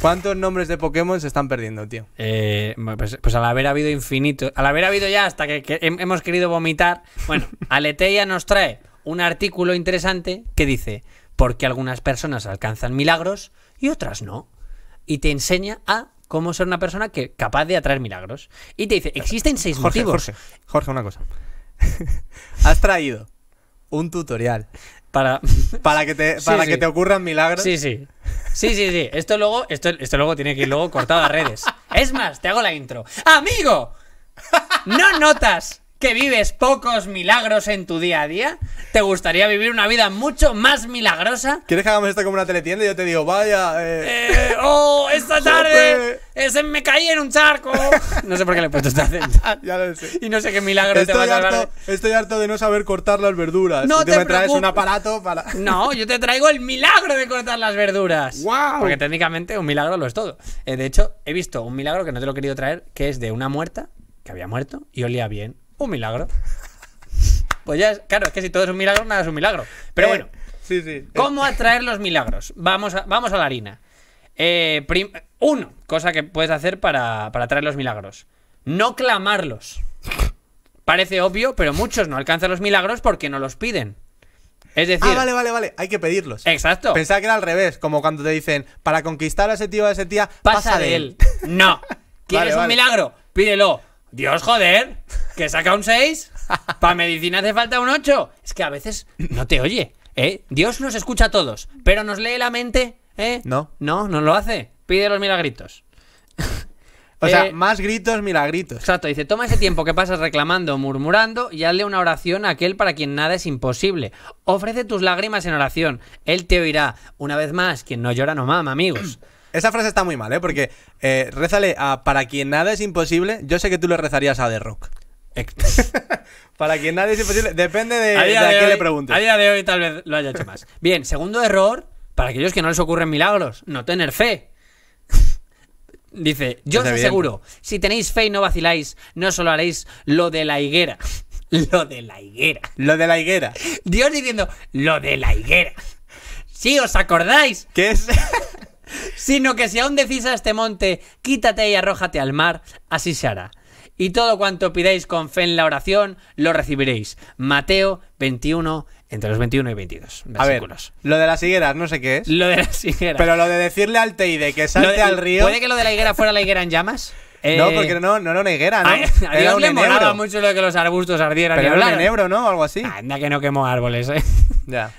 ¿Cuántos nombres de Pokémon se están perdiendo, tío? Eh, pues, pues, al haber habido infinito, al haber habido ya hasta que, hemos querido vomitar. Bueno, *laughs* Aletella nos trae un artículo interesante que dice: ¿Por qué algunas personas alcanzan milagros y otras no? Y te enseña a cómo ser una persona que, capaz de atraer milagros. Y te dice: existen seis motivos. Jorge, Jorge, una cosa. *laughs* Has traído un tutorial. Para, *laughs* para que te, para que te ocurran milagros. Sí, sí. Sí, sí, sí. Esto luego, esto, esto luego tiene que ir luego cortado a redes. Es más, te hago la intro. ¡Amigo! ¡No notas! que vives pocos milagros en tu día a día, te gustaría vivir una vida mucho más milagrosa. ¿Quieres que hagamos esto como una teletienda? Y yo te digo, vaya. Eh. Eh, oh, esta *laughs* tarde ese eh, me caí en un charco. No sé por qué le he puesto esta acento. *laughs* ya lo sé. Y no sé qué milagro te va a dar. estoy harto de no saber cortar las verduras. No te, traes un aparato para. *laughs* No, yo te traigo el milagro de cortar las verduras. ¡Wow! Porque técnicamente un milagro lo es todo. de hecho, he visto un milagro que no te lo he querido traer, que es de una muerta que había muerto y olía bien un milagro. *laughs* pues ya, es, claro, es que si todo es un milagro, nada es un milagro. Pero eh, bueno, ¿cómo atraer los milagros? Vamos a, vamos a la harina. Eh, uno, cosa que puedes hacer para, atraer los milagros. No clamarlos. Parece obvio, pero muchos no alcanzan los milagros porque no los piden. Es ah, decir. Ah, vale, vale, vale. Hay que pedirlos. Exacto. Pensaba que era al revés, como cuando te dicen, para conquistar a ese tío o a ese tía, pasa, de él. No. *laughs* ¿Quieres un milagro? Pídelo. Dios, joder, que saca un 6. Para medicina hace falta un 8. Es que a veces no te oye. ¿eh? Dios nos escucha a todos, pero nos lee la mente. ¿eh? No. No, no lo hace. Pide los milagritos. O sea, eh, más gritos, milagritos. Exacto, dice, toma ese tiempo que pasas reclamando, murmurando y hazle una oración a aquel para quien nada es imposible. Ofrece tus lágrimas en oración, él te oirá. Una vez más, quien no llora no mama, amigos. Esa frase está muy mal, ¿eh? Porque eh, rézale a para quien nada es imposible. Yo sé que tú le rezarías a The Rock. *laughs* para quien nada es imposible. Depende de, a, quién le preguntes. A día de hoy tal vez lo haya hecho más. Bien, segundo error. Para aquellos que no les ocurren milagros, no tener fe. Dice, yo estoy seguro. si tenéis fe y no vaciláis, no solo haréis lo de la higuera. *laughs* Lo de la higuera. Lo de la higuera. Dios diciendo, lo de la higuera. Si os acordáis. ¿Qué es? *laughs* sino que si aún decís a este monte, quítate y arrójate al mar, así se hará. Y todo cuanto pidáis con fe en la oración, lo recibiréis. Mateo 21, entre los 21 y 22 lo de las higueras, no sé qué es. Lo de las higueras. Pero lo de decirle al Teide que salte al río... ¿Puede que lo de la higuera fuera la higuera en llamas? *laughs* no, porque no, no era una higuera, ¿no? A, Dios le molaba mucho lo que los arbustos ardieran. Pero era un enebro, ¿no? Algo así. Anda que no quemó árboles, ¿eh? Ya.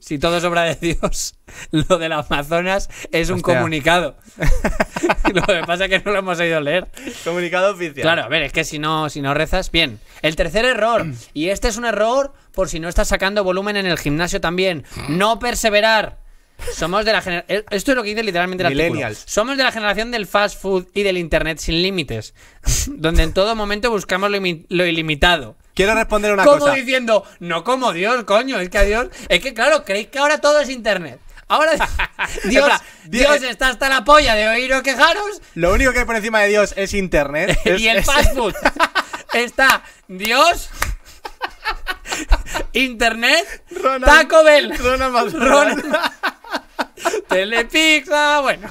Si, todo todo obra de Dios, *laughs* lo del Amazonas es un comunicado. *laughs* lo que pasa es que no lo hemos oído leer. Comunicado oficial. Claro, a ver, es que si no, si no rezas, bien. El tercer error, *clears throat* y este es un error por si no estás sacando volumen en el gimnasio también, no perseverar. Somos de la Esto es lo que dice literalmente la artículo. Somos de la generación del fast food y del internet sin límites, *laughs* donde en todo momento buscamos lo ilimitado. Quiero responder una cosa. Como diciendo, no como Dios, coño, es que a Dios. Es que claro, creéis que ahora todo es internet. Ahora *laughs* Dios, Dios está hasta la polla de oíros quejaros. Lo único que hay por encima de Dios es internet. *laughs* y el es... *laughs* está Dios. Internet, Taco Bell, Telepizza, bueno.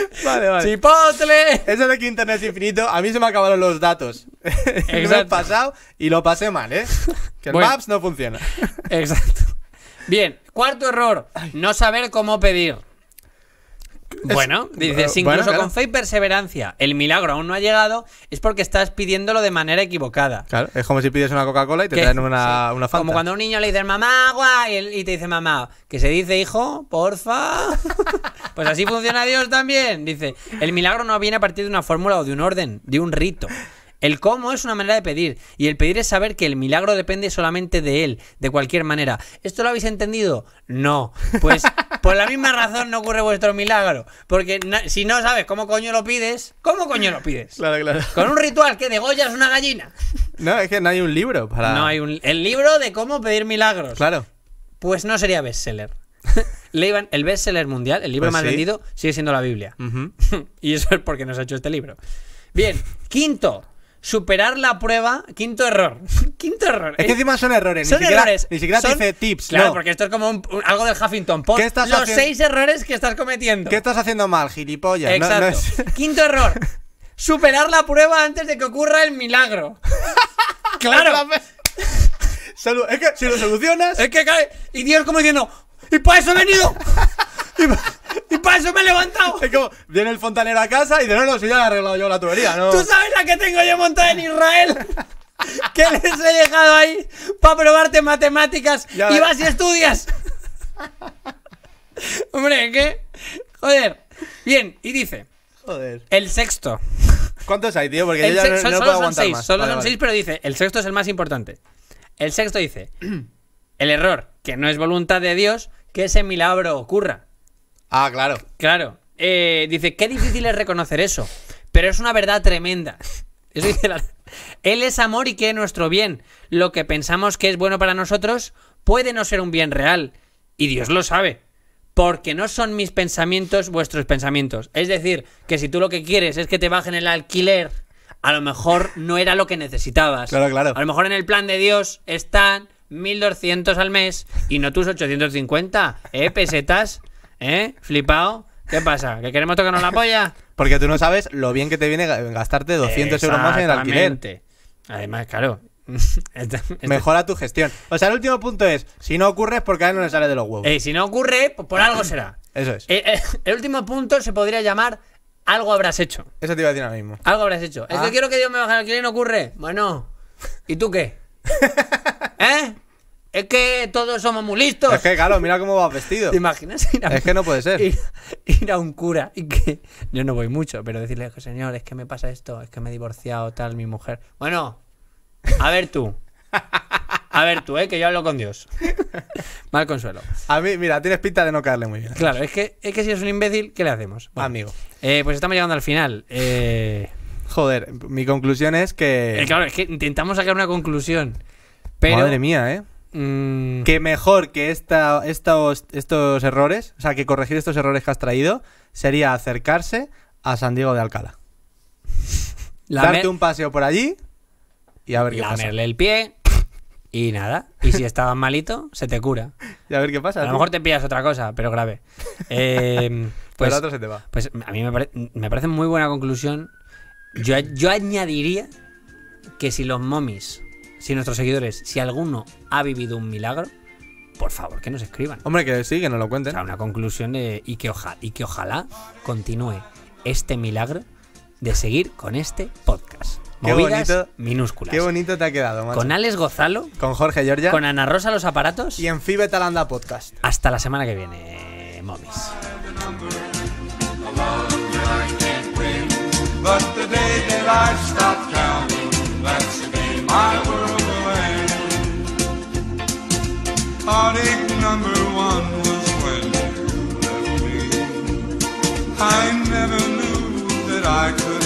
*laughs* Vale, vale. ¡Chipotle! Eso de que internet es infinito, a mí se me acabaron los datos. *laughs* Exacto. pasado y lo pasé mal, ¿eh? *laughs* Que el Maps no funciona. Exacto. Bien, cuarto error, no saber cómo pedir. Bueno, dices, incluso con fe y perseverancia, el milagro aún no ha llegado, es porque estás pidiéndolo de manera equivocada. Claro, es como si pides una Coca-Cola y te traen una, Fanta. Como cuando un niño le dice mamá, agua, y, y te dice, mamá, que se dice, hijo, porfa. *laughs* pues así funciona Dios también. Dice, el milagro no viene a partir de una fórmula o de un orden, de un rito. El cómo es una manera de pedir y el pedir es saber que el milagro depende solamente de él, de cualquier manera. ¿Esto lo habéis entendido? No. Pues *laughs* por la misma razón no ocurre vuestro milagro. Porque si no sabes cómo coño lo pides, ¿cómo coño lo pides? Claro, claro. Con un ritual que degollas una gallina. No, es que no hay un libro para... No hay un... El libro de cómo pedir milagros. Claro. Pues no sería bestseller. *laughs* Leiban, el bestseller mundial, el libro pues más vendido, sigue siendo la Biblia. *laughs* y eso es porque nos ha hecho este libro. Bien, quinto, superar la prueba, quinto error. *laughs* quinto error. Es que eh, encima son errores. Son ni siquiera, errores. Ni siquiera te dice tips. Claro, porque esto es como algo del Huffington Post. ¿Qué estás los seis errores que estás cometiendo. ¿Qué estás haciendo mal, gilipollas? Exacto. *laughs* Quinto error. Superar la prueba antes de que ocurra el milagro. *laughs* claro. es que si lo solucionas. Es que cae. Y Dios como diciendo. ¡Y para eso he venido! y y para eso me he levantado. Es como, viene el fontanero a casa y dice, no, no, si ya le he arreglado yo la tubería, ¿no? Tú sabes la que tengo yo montada en Israel. *laughs* que les he dejado ahí para probarte matemáticas y vas y estudias. Hombre, ¿qué? Joder. Bien, y dice. Joder. El sexto. ¿Cuántos hay, tío? Porque yo ya no, solo puedo son aguantar seis, Solo son seis, pero dice, el sexto es el más importante. El sexto dice, *clears throat* el error, que no es voluntad de Dios, que ese milagro ocurra. Ah, claro. Claro. Eh, dice, qué difícil es reconocer eso, pero es una verdad tremenda. Él es amor y quiere nuestro bien. Lo que pensamos que es bueno para nosotros puede no ser un bien real. Y Dios lo sabe. Porque no son mis pensamientos vuestros pensamientos. Es decir, que si tú lo que quieres es que te bajen el alquiler, a lo mejor no era lo que necesitabas. Claro, claro. A lo mejor en el plan de Dios están 1200 al mes y no tus 850, ¿eh? Pesetas. ¿Eh? Flipado. ¿Qué pasa? ¿Que queremos tocarnos la polla? Porque tú no sabes lo bien que te viene gastarte 200 euros más en el alquiler. Además, claro. *laughs* Este, este Mejora tu gestión. O sea, el último punto es: si no ocurre es porque a él no le sale de los huevos. y eh, si no ocurre, pues por algo será. Eso es. Eh, eh, el último punto se podría llamar algo habrás hecho. Eso te iba a decir ahora mismo. Algo habrás hecho. Es que ah. quiero que Dios me baje el alquiler no ocurre. Bueno, ¿y tú qué? *laughs* ¿Eh? Es que todos somos muy listos. Es que, claro, mira cómo va vestido. *laughs* ¿Te Es que no puede ser. Ir, a un cura y que. *laughs* Yo no voy mucho, pero decirle, señor, es que me pasa esto, es que me he divorciado, tal, mi mujer. Bueno, a ver tú. A ver tú, eh, que yo hablo con Dios. *laughs* Mal consuelo. A mí, mira, tienes pinta de no caerle muy bien. Claro, es que, es que si es un imbécil, ¿qué le hacemos? Amigo. Eh, pues estamos llegando al final. Eh. Joder, mi conclusión es que. Eh, claro, es que intentamos sacar una conclusión. Madre mía, ¿eh? Mm. Que mejor que esta, estos, estos errores, o sea, que corregir estos errores que has traído, sería acercarse a San Diego de Alcalá. Darte un paseo por allí y a ver qué Lamerle el pie y nada. Y si estabas malito, se te cura. Y a ver qué pasa. A lo mejor te pillas otra cosa, pero grave. Eh, *laughs* pues, Pues a mí me, me parece muy buena conclusión. Yo, yo añadiría que si los momis si nuestros seguidores, si alguno ha vivido un milagro, por favor que nos escriban. Hombre, que sí, que nos lo cuenten. O una conclusión de, y, que y que ojalá continúe este milagro de seguir con este podcast. Qué bonito, minúsculas. Qué bonito te ha quedado, macho. Con Alex Gozalo. Con Jorge Giorgia. Con Ana Rosa Los Aparatos. Y en Fibetalanda Podcast. Hasta la semana que viene, momis. I were a man. Heartache number one was when you left me. I never knew that I could.